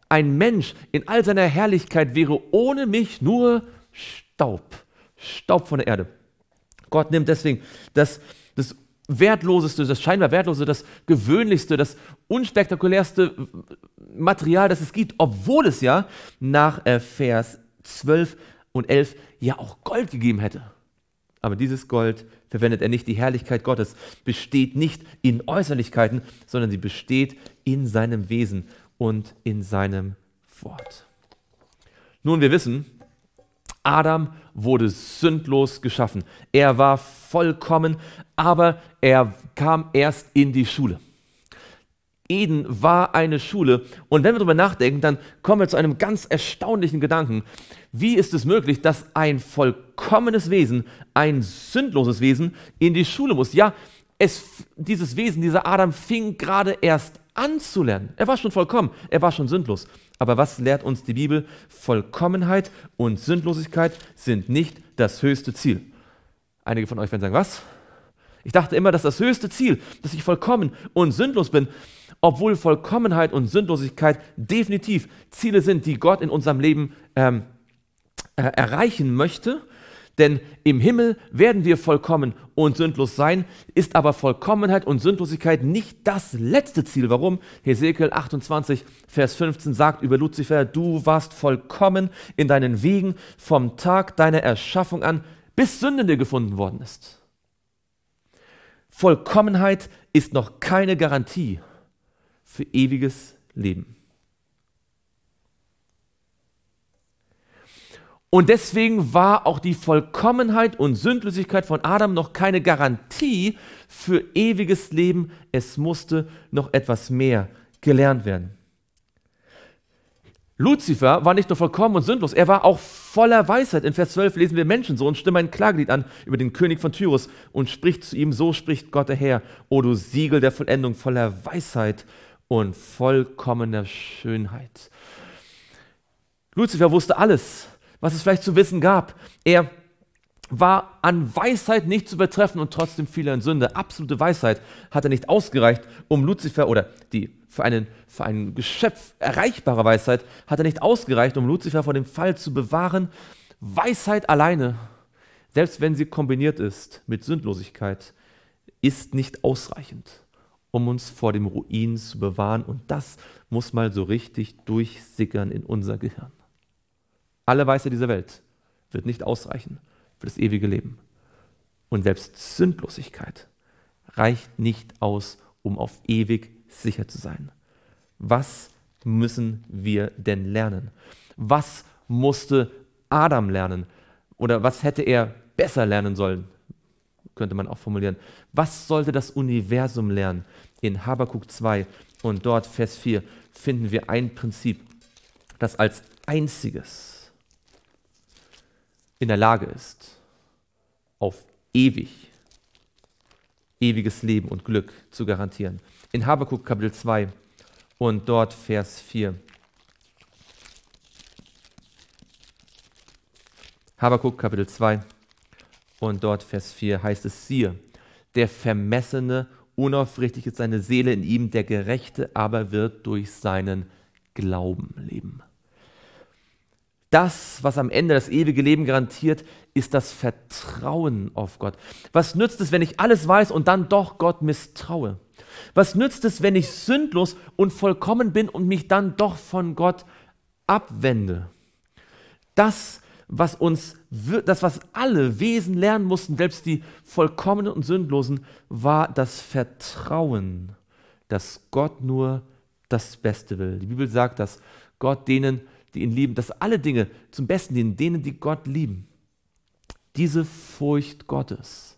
ein Mensch in all seiner Herrlichkeit wäre ohne mich nur Staub, Staub von der Erde. Gott nimmt deswegen das wertloseste, das scheinbar wertlose, das gewöhnlichste, das unspektakulärste Material, das es gibt, obwohl es ja nach äh, Vers 12 und 11 ja auch Gold gegeben hätte. Aber dieses Gold verwendet er nicht. Die Herrlichkeit Gottes besteht nicht in Äußerlichkeiten, sondern sie besteht in seinem Wesen und in seinem Wort. Nun, wir wissen, Adam wurde sündlos geschaffen. Er war vollkommen, aber er kam erst in die Schule. Eden war eine Schule. Und wenn wir darüber nachdenken, dann kommen wir zu einem ganz erstaunlichen Gedanken. Wie ist es möglich, dass ein vollkommenes Wesen, ein sündloses Wesen in die Schule muss? Ja, es, dieses Wesen, dieser Adam fing gerade erst an zu lernen. Er war schon vollkommen, er war schon sündlos. Aber was lehrt uns die Bibel? Vollkommenheit und Sündlosigkeit sind nicht das höchste Ziel. Einige von euch werden sagen, was? Ich dachte immer, dass das höchste Ziel, dass ich vollkommen und sündlos bin, obwohl Vollkommenheit und Sündlosigkeit definitiv Ziele sind, die Gott in unserem Leben ähm, äh, erreichen möchte denn im Himmel werden wir vollkommen und sündlos sein, ist aber Vollkommenheit und Sündlosigkeit nicht das letzte Ziel. Warum? Hesekiel 28, Vers 15 sagt über Luzifer, du warst vollkommen in deinen Wegen vom Tag deiner Erschaffung an, bis Sünde dir gefunden worden ist. Vollkommenheit ist noch keine Garantie für ewiges Leben. Und deswegen war auch die Vollkommenheit und Sündlosigkeit von Adam noch keine Garantie für ewiges Leben. Es musste noch etwas mehr gelernt werden. Luzifer war nicht nur vollkommen und sündlos, er war auch voller Weisheit. In Vers 12 lesen wir Menschensohn, stimme ein Klagelied an über den König von Tyrus und spricht zu ihm, so spricht Gott der Herr, o du Siegel der Vollendung, voller Weisheit und vollkommener Schönheit. Luzifer wusste alles was es vielleicht zu wissen gab. Er war an Weisheit nicht zu übertreffen und trotzdem fiel er in Sünde. Absolute Weisheit hat er nicht ausgereicht, um Luzifer oder die für, einen, für ein Geschöpf erreichbare Weisheit hat er nicht ausgereicht, um Luzifer vor dem Fall zu bewahren. Weisheit alleine, selbst wenn sie kombiniert ist mit Sündlosigkeit, ist nicht ausreichend, um uns vor dem Ruin zu bewahren. Und das muss mal so richtig durchsickern in unser Gehirn. Alle Weiße dieser Welt wird nicht ausreichen für das ewige Leben. Und selbst Sündlosigkeit reicht nicht aus, um auf ewig sicher zu sein. Was müssen wir denn lernen? Was musste Adam lernen? Oder was hätte er besser lernen sollen? Könnte man auch formulieren. Was sollte das Universum lernen? In Habakuk 2 und dort Vers 4 finden wir ein Prinzip, das als einziges in der Lage ist, auf ewig, ewiges Leben und Glück zu garantieren. In Habakkuk Kapitel 2 und dort Vers 4. Habakkuk Kapitel 2 und dort Vers 4 heißt es, siehe, der Vermessene, unaufrichtig ist seine Seele in ihm, der Gerechte aber wird durch seinen Glauben leben. Das, was am Ende das ewige Leben garantiert, ist das Vertrauen auf Gott. Was nützt es, wenn ich alles weiß und dann doch Gott misstraue? Was nützt es, wenn ich sündlos und vollkommen bin und mich dann doch von Gott abwende? Das, was uns, das, was alle Wesen lernen mussten, selbst die Vollkommenen und Sündlosen, war das Vertrauen, dass Gott nur das Beste will. Die Bibel sagt, dass Gott denen, die ihn lieben, dass alle Dinge zum Besten dienen, denen, die Gott lieben. Diese Furcht Gottes,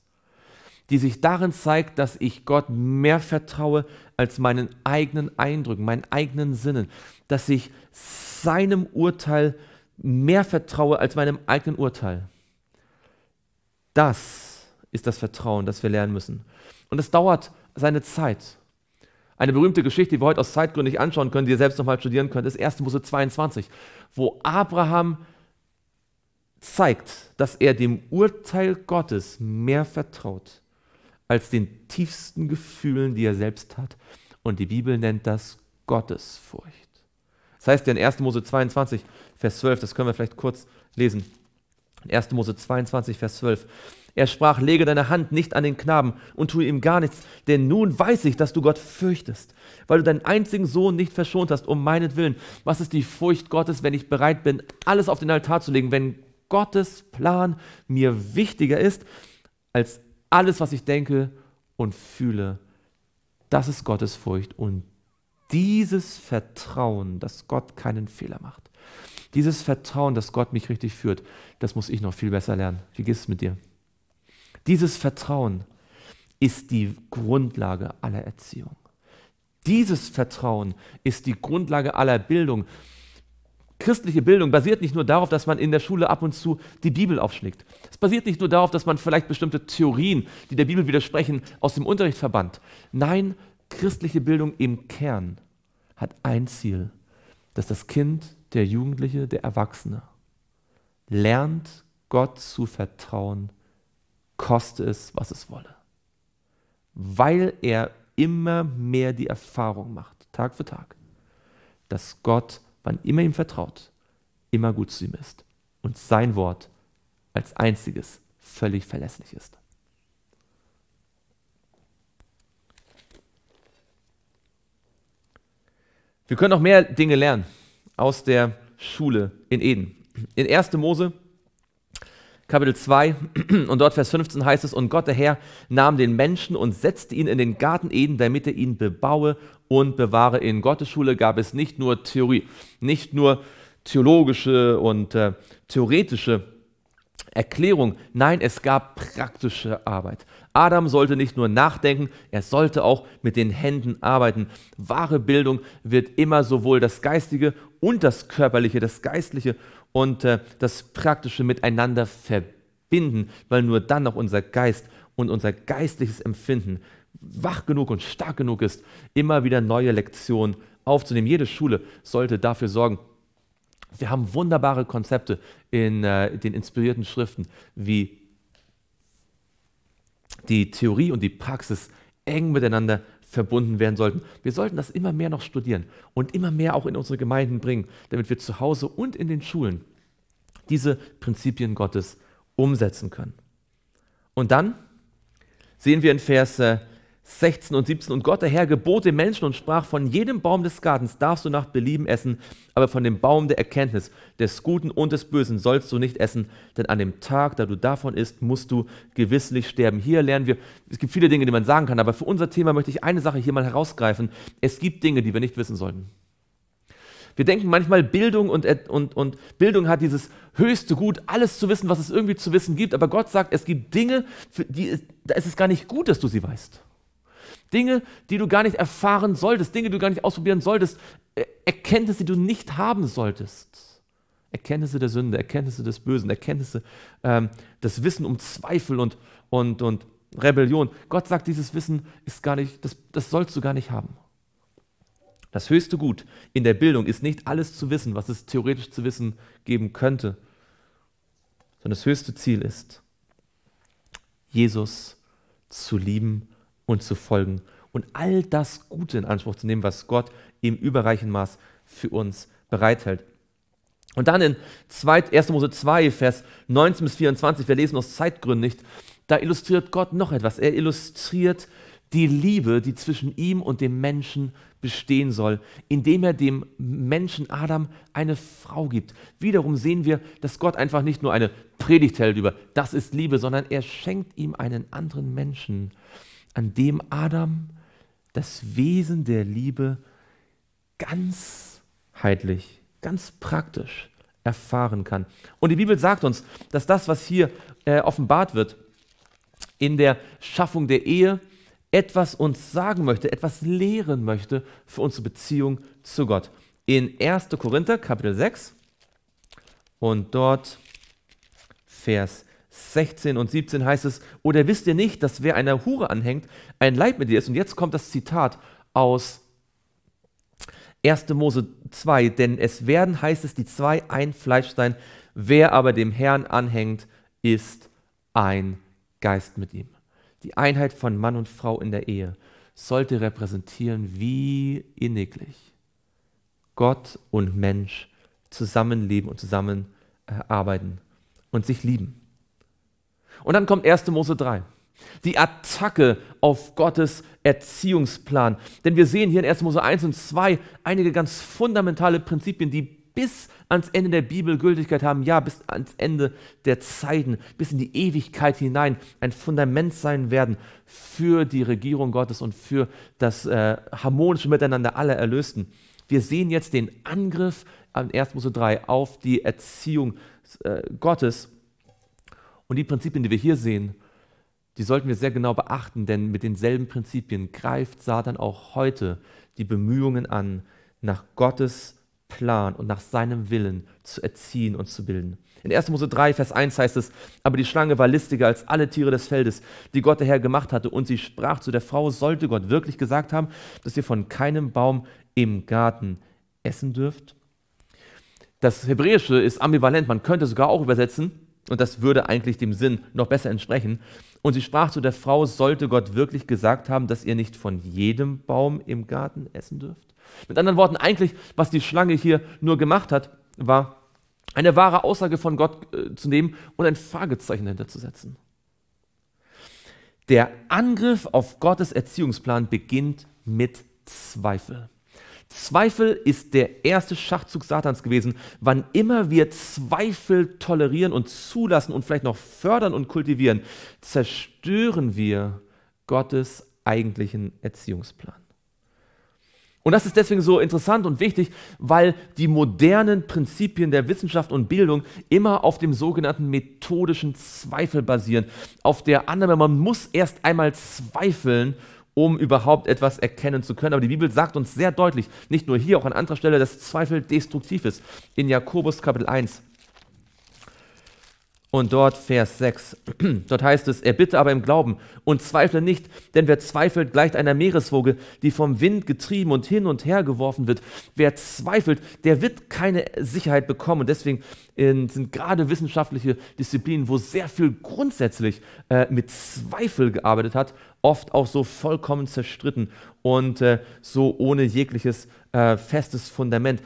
die sich darin zeigt, dass ich Gott mehr vertraue als meinen eigenen Eindrücken, meinen eigenen Sinnen, dass ich seinem Urteil mehr vertraue als meinem eigenen Urteil. Das ist das Vertrauen, das wir lernen müssen. Und es dauert seine Zeit. Eine berühmte Geschichte, die wir heute aus Zeitgründen nicht anschauen können, die ihr selbst nochmal studieren könnt, ist 1. Mose 22, wo Abraham zeigt, dass er dem Urteil Gottes mehr vertraut als den tiefsten Gefühlen, die er selbst hat. Und die Bibel nennt das Gottesfurcht. Das heißt ja in 1. Mose 22, Vers 12, das können wir vielleicht kurz lesen. 1. Mose 22, Vers 12. Er sprach, lege deine Hand nicht an den Knaben und tue ihm gar nichts, denn nun weiß ich, dass du Gott fürchtest, weil du deinen einzigen Sohn nicht verschont hast, um meinetwillen. Was ist die Furcht Gottes, wenn ich bereit bin, alles auf den Altar zu legen, wenn Gottes Plan mir wichtiger ist als alles, was ich denke und fühle? Das ist Gottes Furcht und dieses Vertrauen, dass Gott keinen Fehler macht. Dieses Vertrauen, dass Gott mich richtig führt, das muss ich noch viel besser lernen. Wie geht es mit dir? Dieses Vertrauen ist die Grundlage aller Erziehung. Dieses Vertrauen ist die Grundlage aller Bildung. Christliche Bildung basiert nicht nur darauf, dass man in der Schule ab und zu die Bibel aufschlägt. Es basiert nicht nur darauf, dass man vielleicht bestimmte Theorien, die der Bibel widersprechen, aus dem Unterricht verbannt. Nein, christliche Bildung im Kern hat ein Ziel, dass das Kind, der Jugendliche, der Erwachsene lernt, Gott zu vertrauen koste es, was es wolle. Weil er immer mehr die Erfahrung macht, Tag für Tag, dass Gott, wann immer ihm vertraut, immer gut zu ihm ist und sein Wort als einziges völlig verlässlich ist. Wir können noch mehr Dinge lernen aus der Schule in Eden. In 1. Mose Kapitel 2 und dort Vers 15 heißt es, und Gott der Herr nahm den Menschen und setzte ihn in den Garten Eden, damit er ihn bebaue und bewahre. In Gottes Schule gab es nicht nur Theorie, nicht nur theologische und äh, theoretische Erklärung, nein, es gab praktische Arbeit. Adam sollte nicht nur nachdenken, er sollte auch mit den Händen arbeiten. Wahre Bildung wird immer sowohl das Geistige und das Körperliche, das Geistliche und äh, das Praktische miteinander verbinden, weil nur dann noch unser Geist und unser geistliches Empfinden wach genug und stark genug ist, immer wieder neue Lektionen aufzunehmen. Jede Schule sollte dafür sorgen. Wir haben wunderbare Konzepte in äh, den inspirierten Schriften wie die Theorie und die Praxis eng miteinander verbunden werden sollten. Wir sollten das immer mehr noch studieren und immer mehr auch in unsere Gemeinden bringen, damit wir zu Hause und in den Schulen diese Prinzipien Gottes umsetzen können. Und dann sehen wir in Vers äh, 16 und 17. Und Gott der Herr gebot den Menschen und sprach, von jedem Baum des Gartens darfst du nach Belieben essen, aber von dem Baum der Erkenntnis des Guten und des Bösen sollst du nicht essen, denn an dem Tag, da du davon isst, musst du gewisslich sterben. Hier lernen wir, es gibt viele Dinge, die man sagen kann, aber für unser Thema möchte ich eine Sache hier mal herausgreifen. Es gibt Dinge, die wir nicht wissen sollten. Wir denken manchmal, Bildung und, und, und Bildung hat dieses höchste Gut, alles zu wissen, was es irgendwie zu wissen gibt. Aber Gott sagt, es gibt Dinge, die, da ist es gar nicht gut, dass du sie weißt. Dinge, die du gar nicht erfahren solltest, Dinge, die du gar nicht ausprobieren solltest, äh, Erkenntnisse, die du nicht haben solltest. Erkenntnisse der Sünde, Erkenntnisse des Bösen, Erkenntnisse ähm, des Wissen um Zweifel und, und, und Rebellion. Gott sagt, dieses Wissen ist gar nicht, das, das sollst du gar nicht haben. Das höchste Gut in der Bildung ist nicht alles zu wissen, was es theoretisch zu wissen geben könnte, sondern das höchste Ziel ist, Jesus zu lieben und zu folgen und all das Gute in Anspruch zu nehmen, was Gott im überreichen Maß für uns bereithält. Und dann in 2, 1. Mose 2, Vers 19 bis 24, wir lesen aus Zeitgründen nicht, da illustriert Gott noch etwas. Er illustriert die Liebe, die zwischen ihm und dem Menschen bestehen soll, indem er dem Menschen Adam eine Frau gibt. Wiederum sehen wir, dass Gott einfach nicht nur eine Predigt hält über das ist Liebe, sondern er schenkt ihm einen anderen Menschen, an dem Adam das Wesen der Liebe ganzheitlich, ganz praktisch erfahren kann. Und die Bibel sagt uns, dass das, was hier äh, offenbart wird in der Schaffung der Ehe, etwas uns sagen möchte, etwas lehren möchte für unsere Beziehung zu Gott. In 1. Korinther Kapitel 6 und dort Vers 16 und 17 heißt es, oder wisst ihr nicht, dass wer einer Hure anhängt, ein Leib mit dir ist? Und jetzt kommt das Zitat aus 1. Mose 2, denn es werden, heißt es, die zwei ein Fleisch sein, wer aber dem Herrn anhängt, ist ein Geist mit ihm. Die Einheit von Mann und Frau in der Ehe sollte repräsentieren, wie inniglich Gott und Mensch zusammenleben und zusammenarbeiten äh, und sich lieben. Und dann kommt 1. Mose 3. Die Attacke auf Gottes Erziehungsplan. Denn wir sehen hier in 1. Mose 1 und 2 einige ganz fundamentale Prinzipien, die bis ans Ende der Bibel Gültigkeit haben, ja, bis ans Ende der Zeiten, bis in die Ewigkeit hinein ein Fundament sein werden für die Regierung Gottes und für das äh, harmonische Miteinander aller Erlösten. Wir sehen jetzt den Angriff an 1. Mose 3 auf die Erziehung äh, Gottes und die Prinzipien, die wir hier sehen, die sollten wir sehr genau beachten, denn mit denselben Prinzipien greift Satan auch heute die Bemühungen an, nach Gottes Plan und nach seinem Willen zu erziehen und zu bilden. In 1. Mose 3, Vers 1 heißt es, aber die Schlange war listiger als alle Tiere des Feldes, die Gott der Herr gemacht hatte, und sie sprach zu der Frau, sollte Gott wirklich gesagt haben, dass ihr von keinem Baum im Garten essen dürft? Das Hebräische ist ambivalent, man könnte sogar auch übersetzen, und das würde eigentlich dem Sinn noch besser entsprechen. Und sie sprach zu der Frau, sollte Gott wirklich gesagt haben, dass ihr nicht von jedem Baum im Garten essen dürft? Mit anderen Worten, eigentlich, was die Schlange hier nur gemacht hat, war eine wahre Aussage von Gott äh, zu nehmen und ein Fragezeichen dahinter zu setzen. Der Angriff auf Gottes Erziehungsplan beginnt mit Zweifel. Zweifel ist der erste Schachzug Satans gewesen. Wann immer wir Zweifel tolerieren und zulassen und vielleicht noch fördern und kultivieren, zerstören wir Gottes eigentlichen Erziehungsplan. Und das ist deswegen so interessant und wichtig, weil die modernen Prinzipien der Wissenschaft und Bildung immer auf dem sogenannten methodischen Zweifel basieren. Auf der anderen, man muss erst einmal zweifeln, um überhaupt etwas erkennen zu können. Aber die Bibel sagt uns sehr deutlich, nicht nur hier, auch an anderer Stelle, dass Zweifel destruktiv ist. In Jakobus Kapitel 1 und dort Vers 6. Dort heißt es, erbitte aber im Glauben und zweifle nicht, denn wer zweifelt, gleicht einer Meereswoge, die vom Wind getrieben und hin und her geworfen wird. Wer zweifelt, der wird keine Sicherheit bekommen. Und deswegen ähm, sind gerade wissenschaftliche Disziplinen, wo sehr viel grundsätzlich äh, mit Zweifel gearbeitet hat, oft auch so vollkommen zerstritten und äh, so ohne jegliches äh, festes Fundament.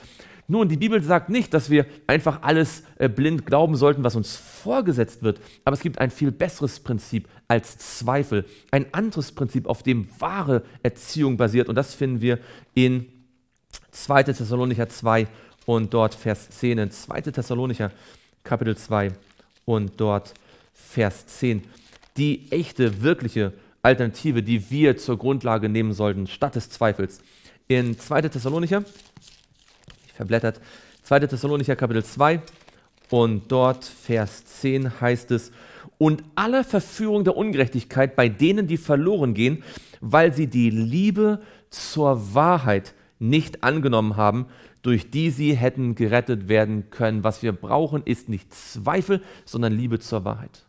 Nun, die Bibel sagt nicht, dass wir einfach alles äh, blind glauben sollten, was uns vorgesetzt wird, aber es gibt ein viel besseres Prinzip als Zweifel, ein anderes Prinzip, auf dem wahre Erziehung basiert und das finden wir in 2. Thessalonicher 2 und dort Vers 10, in 2. Thessalonicher Kapitel 2 und dort Vers 10. Die echte, wirkliche Alternative, die wir zur Grundlage nehmen sollten, statt des Zweifels. In 2. Thessalonicher, ich verblättert, 2. Thessalonicher Kapitel 2 und dort Vers 10 heißt es, und alle Verführung der Ungerechtigkeit bei denen, die verloren gehen, weil sie die Liebe zur Wahrheit nicht angenommen haben, durch die sie hätten gerettet werden können. Was wir brauchen, ist nicht Zweifel, sondern Liebe zur Wahrheit.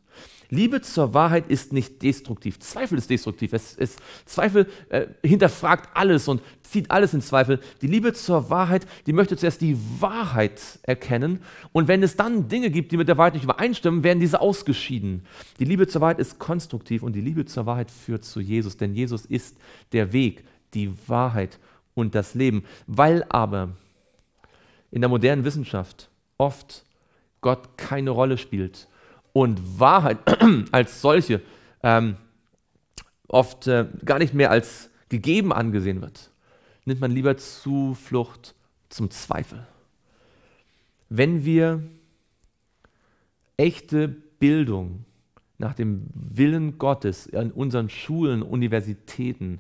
Liebe zur Wahrheit ist nicht destruktiv. Zweifel ist destruktiv. Es, es, Zweifel äh, hinterfragt alles und zieht alles in Zweifel. Die Liebe zur Wahrheit, die möchte zuerst die Wahrheit erkennen. Und wenn es dann Dinge gibt, die mit der Wahrheit nicht übereinstimmen, werden diese ausgeschieden. Die Liebe zur Wahrheit ist konstruktiv und die Liebe zur Wahrheit führt zu Jesus. Denn Jesus ist der Weg, die Wahrheit und das Leben. Weil aber in der modernen Wissenschaft oft Gott keine Rolle spielt und Wahrheit als solche ähm, oft äh, gar nicht mehr als gegeben angesehen wird, nimmt man lieber Zuflucht zum Zweifel. Wenn wir echte Bildung nach dem Willen Gottes in unseren Schulen, Universitäten,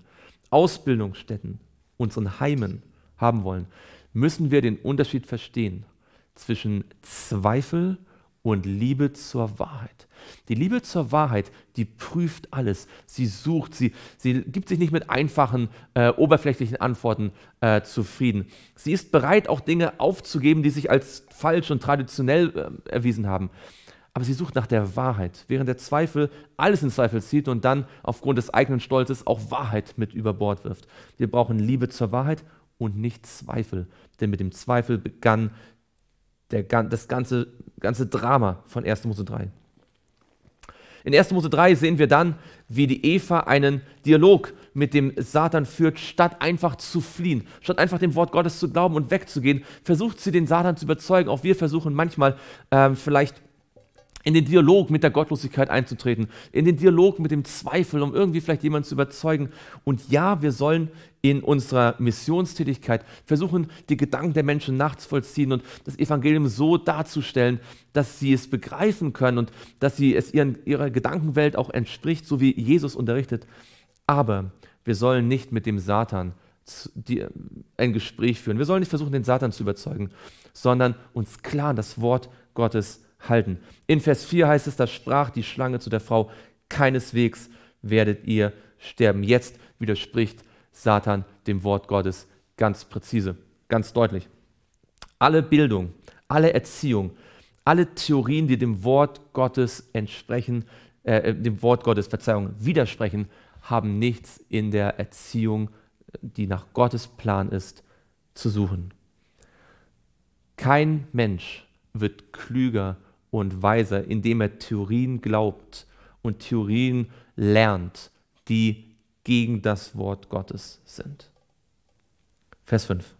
Ausbildungsstätten, unseren Heimen haben wollen, müssen wir den Unterschied verstehen zwischen Zweifel und Liebe zur Wahrheit. Die Liebe zur Wahrheit, die prüft alles. Sie sucht, sie, sie gibt sich nicht mit einfachen, äh, oberflächlichen Antworten äh, zufrieden. Sie ist bereit, auch Dinge aufzugeben, die sich als falsch und traditionell äh, erwiesen haben. Aber sie sucht nach der Wahrheit, während der Zweifel alles in Zweifel zieht und dann aufgrund des eigenen Stolzes auch Wahrheit mit über Bord wirft. Wir brauchen Liebe zur Wahrheit und nicht Zweifel, denn mit dem Zweifel begann der, das ganze, ganze Drama von 1. Mose 3. In 1. Mose 3 sehen wir dann, wie die Eva einen Dialog mit dem Satan führt, statt einfach zu fliehen, statt einfach dem Wort Gottes zu glauben und wegzugehen, versucht sie den Satan zu überzeugen. Auch wir versuchen manchmal ähm, vielleicht in den Dialog mit der Gottlosigkeit einzutreten, in den Dialog mit dem Zweifel, um irgendwie vielleicht jemanden zu überzeugen. Und ja, wir sollen in unserer Missionstätigkeit versuchen, die Gedanken der Menschen nachzuvollziehen und das Evangelium so darzustellen, dass sie es begreifen können und dass sie es ihren, ihrer Gedankenwelt auch entspricht, so wie Jesus unterrichtet. Aber wir sollen nicht mit dem Satan ein Gespräch führen. Wir sollen nicht versuchen, den Satan zu überzeugen, sondern uns klar das Wort Gottes zu halten. In Vers 4 heißt es, da sprach die Schlange zu der Frau, keineswegs werdet ihr sterben. Jetzt widerspricht Satan dem Wort Gottes ganz präzise, ganz deutlich. Alle Bildung, alle Erziehung, alle Theorien, die dem Wort Gottes entsprechen, äh, äh dem Wort Gottes, Verzeihung, widersprechen, haben nichts in der Erziehung, die nach Gottes Plan ist, zu suchen. Kein Mensch wird klüger und weiser, indem er Theorien glaubt und Theorien lernt, die gegen das Wort Gottes sind. Vers 5.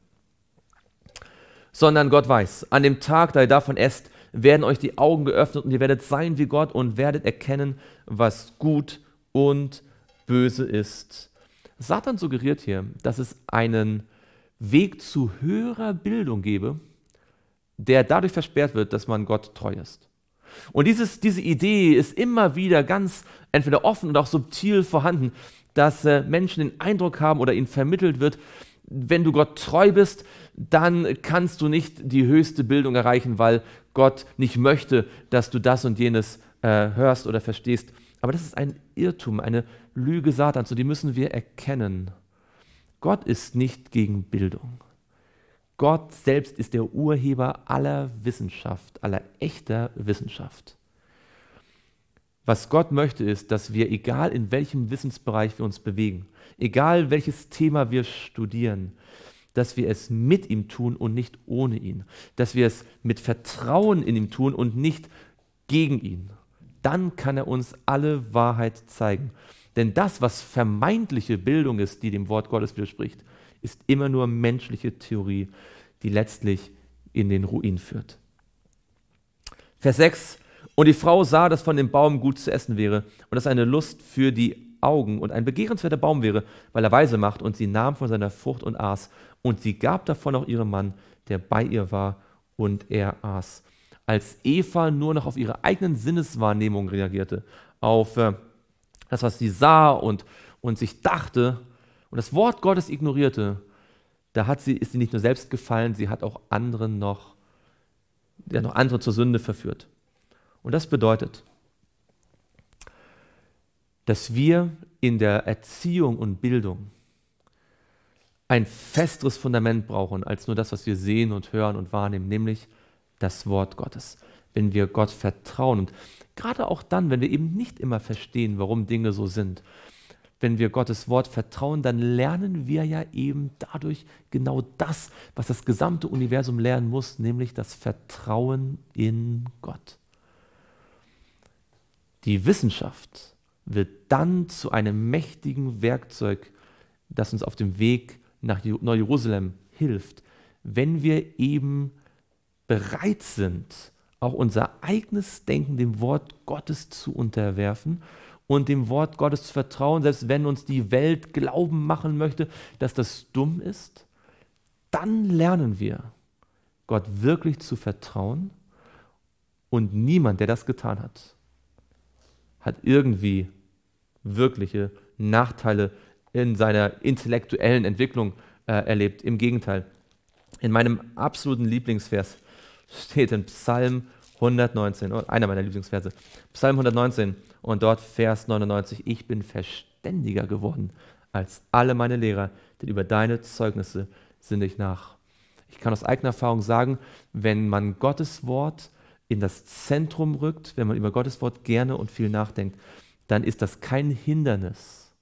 Sondern Gott weiß, an dem Tag, da ihr davon esst, werden euch die Augen geöffnet und ihr werdet sein wie Gott und werdet erkennen, was gut und böse ist. Satan suggeriert hier, dass es einen Weg zu höherer Bildung gebe, der dadurch versperrt wird, dass man Gott treu ist. Und dieses, diese Idee ist immer wieder ganz entweder offen und auch subtil vorhanden, dass äh, Menschen den Eindruck haben oder ihnen vermittelt wird, wenn du Gott treu bist, dann kannst du nicht die höchste Bildung erreichen, weil Gott nicht möchte, dass du das und jenes äh, hörst oder verstehst. Aber das ist ein Irrtum, eine Lüge Satans und die müssen wir erkennen. Gott ist nicht gegen Bildung. Gott selbst ist der Urheber aller Wissenschaft, aller echter Wissenschaft. Was Gott möchte, ist, dass wir, egal in welchem Wissensbereich wir uns bewegen, egal welches Thema wir studieren, dass wir es mit ihm tun und nicht ohne ihn. Dass wir es mit Vertrauen in ihm tun und nicht gegen ihn. Dann kann er uns alle Wahrheit zeigen. Denn das, was vermeintliche Bildung ist, die dem Wort Gottes widerspricht, ist immer nur menschliche Theorie, die letztlich in den Ruin führt. Vers 6. Und die Frau sah, dass von dem Baum gut zu essen wäre und dass eine Lust für die Augen und ein begehrenswerter Baum wäre, weil er weise macht. Und sie nahm von seiner Frucht und aß. Und sie gab davon auch ihrem Mann, der bei ihr war, und er aß. Als Eva nur noch auf ihre eigenen Sinneswahrnehmungen reagierte, auf äh, das, was sie sah und, und sich dachte, und das Wort Gottes ignorierte, da hat sie, ist sie nicht nur selbst gefallen, sie hat auch anderen noch, ja, noch andere zur Sünde verführt. Und das bedeutet, dass wir in der Erziehung und Bildung ein festeres Fundament brauchen als nur das, was wir sehen und hören und wahrnehmen, nämlich das Wort Gottes. Wenn wir Gott vertrauen und gerade auch dann, wenn wir eben nicht immer verstehen, warum Dinge so sind, wenn wir Gottes Wort vertrauen, dann lernen wir ja eben dadurch genau das, was das gesamte Universum lernen muss, nämlich das Vertrauen in Gott. Die Wissenschaft wird dann zu einem mächtigen Werkzeug, das uns auf dem Weg nach Neu-Jerusalem hilft, wenn wir eben bereit sind, auch unser eigenes Denken dem Wort Gottes zu unterwerfen und dem Wort Gottes zu vertrauen, selbst wenn uns die Welt glauben machen möchte, dass das dumm ist, dann lernen wir, Gott wirklich zu vertrauen und niemand, der das getan hat, hat irgendwie wirkliche Nachteile in seiner intellektuellen Entwicklung äh, erlebt. Im Gegenteil, in meinem absoluten Lieblingsvers steht in Psalm 119, einer meiner Lieblingsverse, Psalm 119, und dort Vers 99, ich bin verständiger geworden als alle meine Lehrer, denn über deine Zeugnisse sinne ich nach. Ich kann aus eigener Erfahrung sagen, wenn man Gottes Wort in das Zentrum rückt, wenn man über Gottes Wort gerne und viel nachdenkt, dann ist das kein Hindernis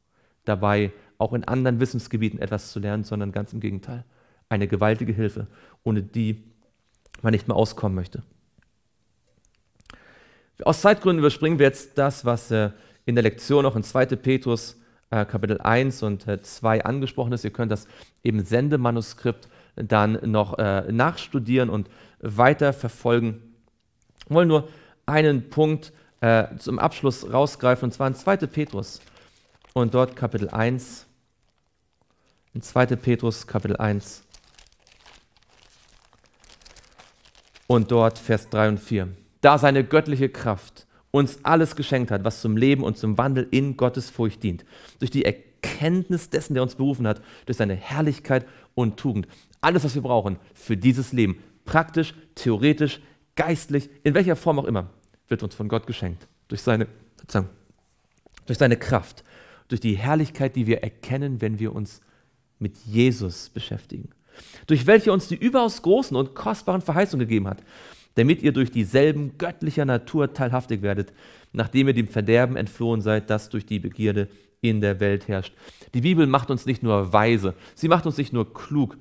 dabei, auch in anderen Wissensgebieten etwas zu lernen, sondern ganz im Gegenteil. Eine gewaltige Hilfe, ohne die man nicht mehr auskommen möchte. Aus Zeitgründen überspringen wir jetzt das, was äh, in der Lektion noch in 2. Petrus äh, Kapitel 1 und äh, 2 angesprochen ist. Ihr könnt das im Sendemanuskript dann noch äh, nachstudieren und weiter verfolgen. Wir wollen nur einen Punkt äh, zum Abschluss rausgreifen, und zwar in 2. Petrus und dort Kapitel 1. In 2. Petrus Kapitel 1 und dort Vers 3 und 4 da seine göttliche Kraft uns alles geschenkt hat, was zum Leben und zum Wandel in Gottes Furcht dient. Durch die Erkenntnis dessen, der uns berufen hat, durch seine Herrlichkeit und Tugend. Alles, was wir brauchen für dieses Leben, praktisch, theoretisch, geistlich, in welcher Form auch immer, wird uns von Gott geschenkt. Durch seine, durch seine Kraft, durch die Herrlichkeit, die wir erkennen, wenn wir uns mit Jesus beschäftigen durch welche uns die überaus großen und kostbaren Verheißungen gegeben hat, damit ihr durch dieselben göttlicher Natur teilhaftig werdet, nachdem ihr dem Verderben entflohen seid, das durch die Begierde in der Welt herrscht. Die Bibel macht uns nicht nur weise, sie macht uns nicht nur klug,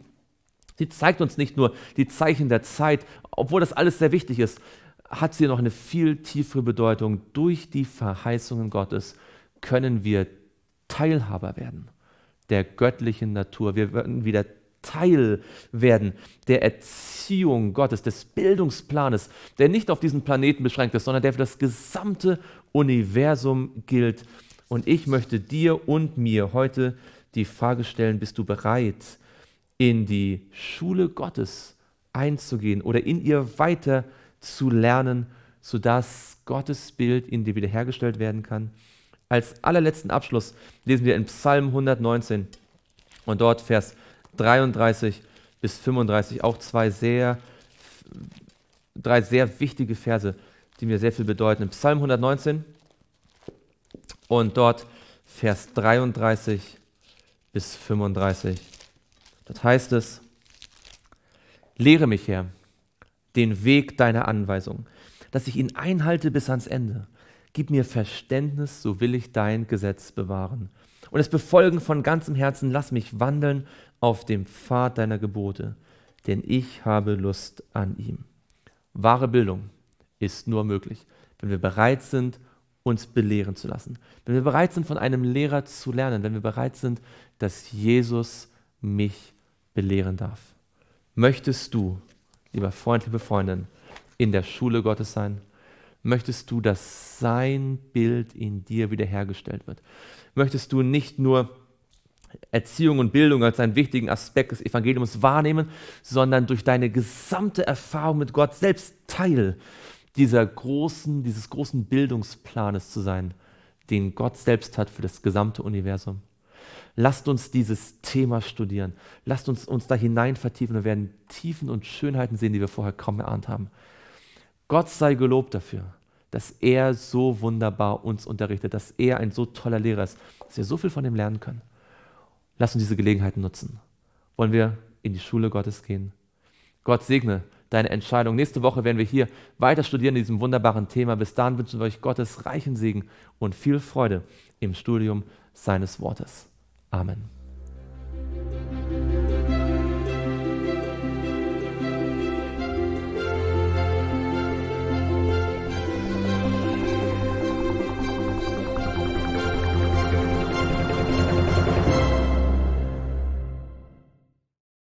sie zeigt uns nicht nur die Zeichen der Zeit, obwohl das alles sehr wichtig ist, hat sie noch eine viel tiefere Bedeutung. Durch die Verheißungen Gottes können wir Teilhaber werden der göttlichen Natur. Wir werden wieder Teil werden der Erziehung Gottes, des Bildungsplanes, der nicht auf diesen Planeten beschränkt ist, sondern der für das gesamte Universum gilt. Und ich möchte dir und mir heute die Frage stellen, bist du bereit, in die Schule Gottes einzugehen oder in ihr weiter zu lernen, sodass Gottes Bild in dir wiederhergestellt werden kann? Als allerletzten Abschluss lesen wir in Psalm 119 und dort Vers 33 bis 35, auch zwei sehr, drei sehr wichtige Verse, die mir sehr viel bedeuten. Im Psalm 119 und dort Vers 33 bis 35. Dort heißt es, Lehre mich, Herr, den Weg deiner Anweisung, dass ich ihn einhalte bis ans Ende. Gib mir Verständnis, so will ich dein Gesetz bewahren und es befolgen von ganzem Herzen. Lass mich wandeln auf dem Pfad deiner Gebote, denn ich habe Lust an ihm. Wahre Bildung ist nur möglich, wenn wir bereit sind, uns belehren zu lassen. Wenn wir bereit sind, von einem Lehrer zu lernen. Wenn wir bereit sind, dass Jesus mich belehren darf. Möchtest du, lieber Freund, liebe Freundin, in der Schule Gottes sein? möchtest du, dass sein Bild in dir wiederhergestellt wird. Möchtest du nicht nur Erziehung und Bildung als einen wichtigen Aspekt des Evangeliums wahrnehmen, sondern durch deine gesamte Erfahrung mit Gott selbst Teil dieser großen, dieses großen Bildungsplanes zu sein, den Gott selbst hat für das gesamte Universum. Lasst uns dieses Thema studieren. Lasst uns uns da hinein vertiefen und werden Tiefen und Schönheiten sehen, die wir vorher kaum erahnt haben. Gott sei gelobt dafür, dass er so wunderbar uns unterrichtet, dass er ein so toller Lehrer ist, dass wir so viel von ihm lernen können. Lass uns diese Gelegenheit nutzen. Wollen wir in die Schule Gottes gehen? Gott segne deine Entscheidung. Nächste Woche werden wir hier weiter studieren in diesem wunderbaren Thema. Bis dahin wünschen wir euch Gottes reichen Segen und viel Freude im Studium seines Wortes. Amen.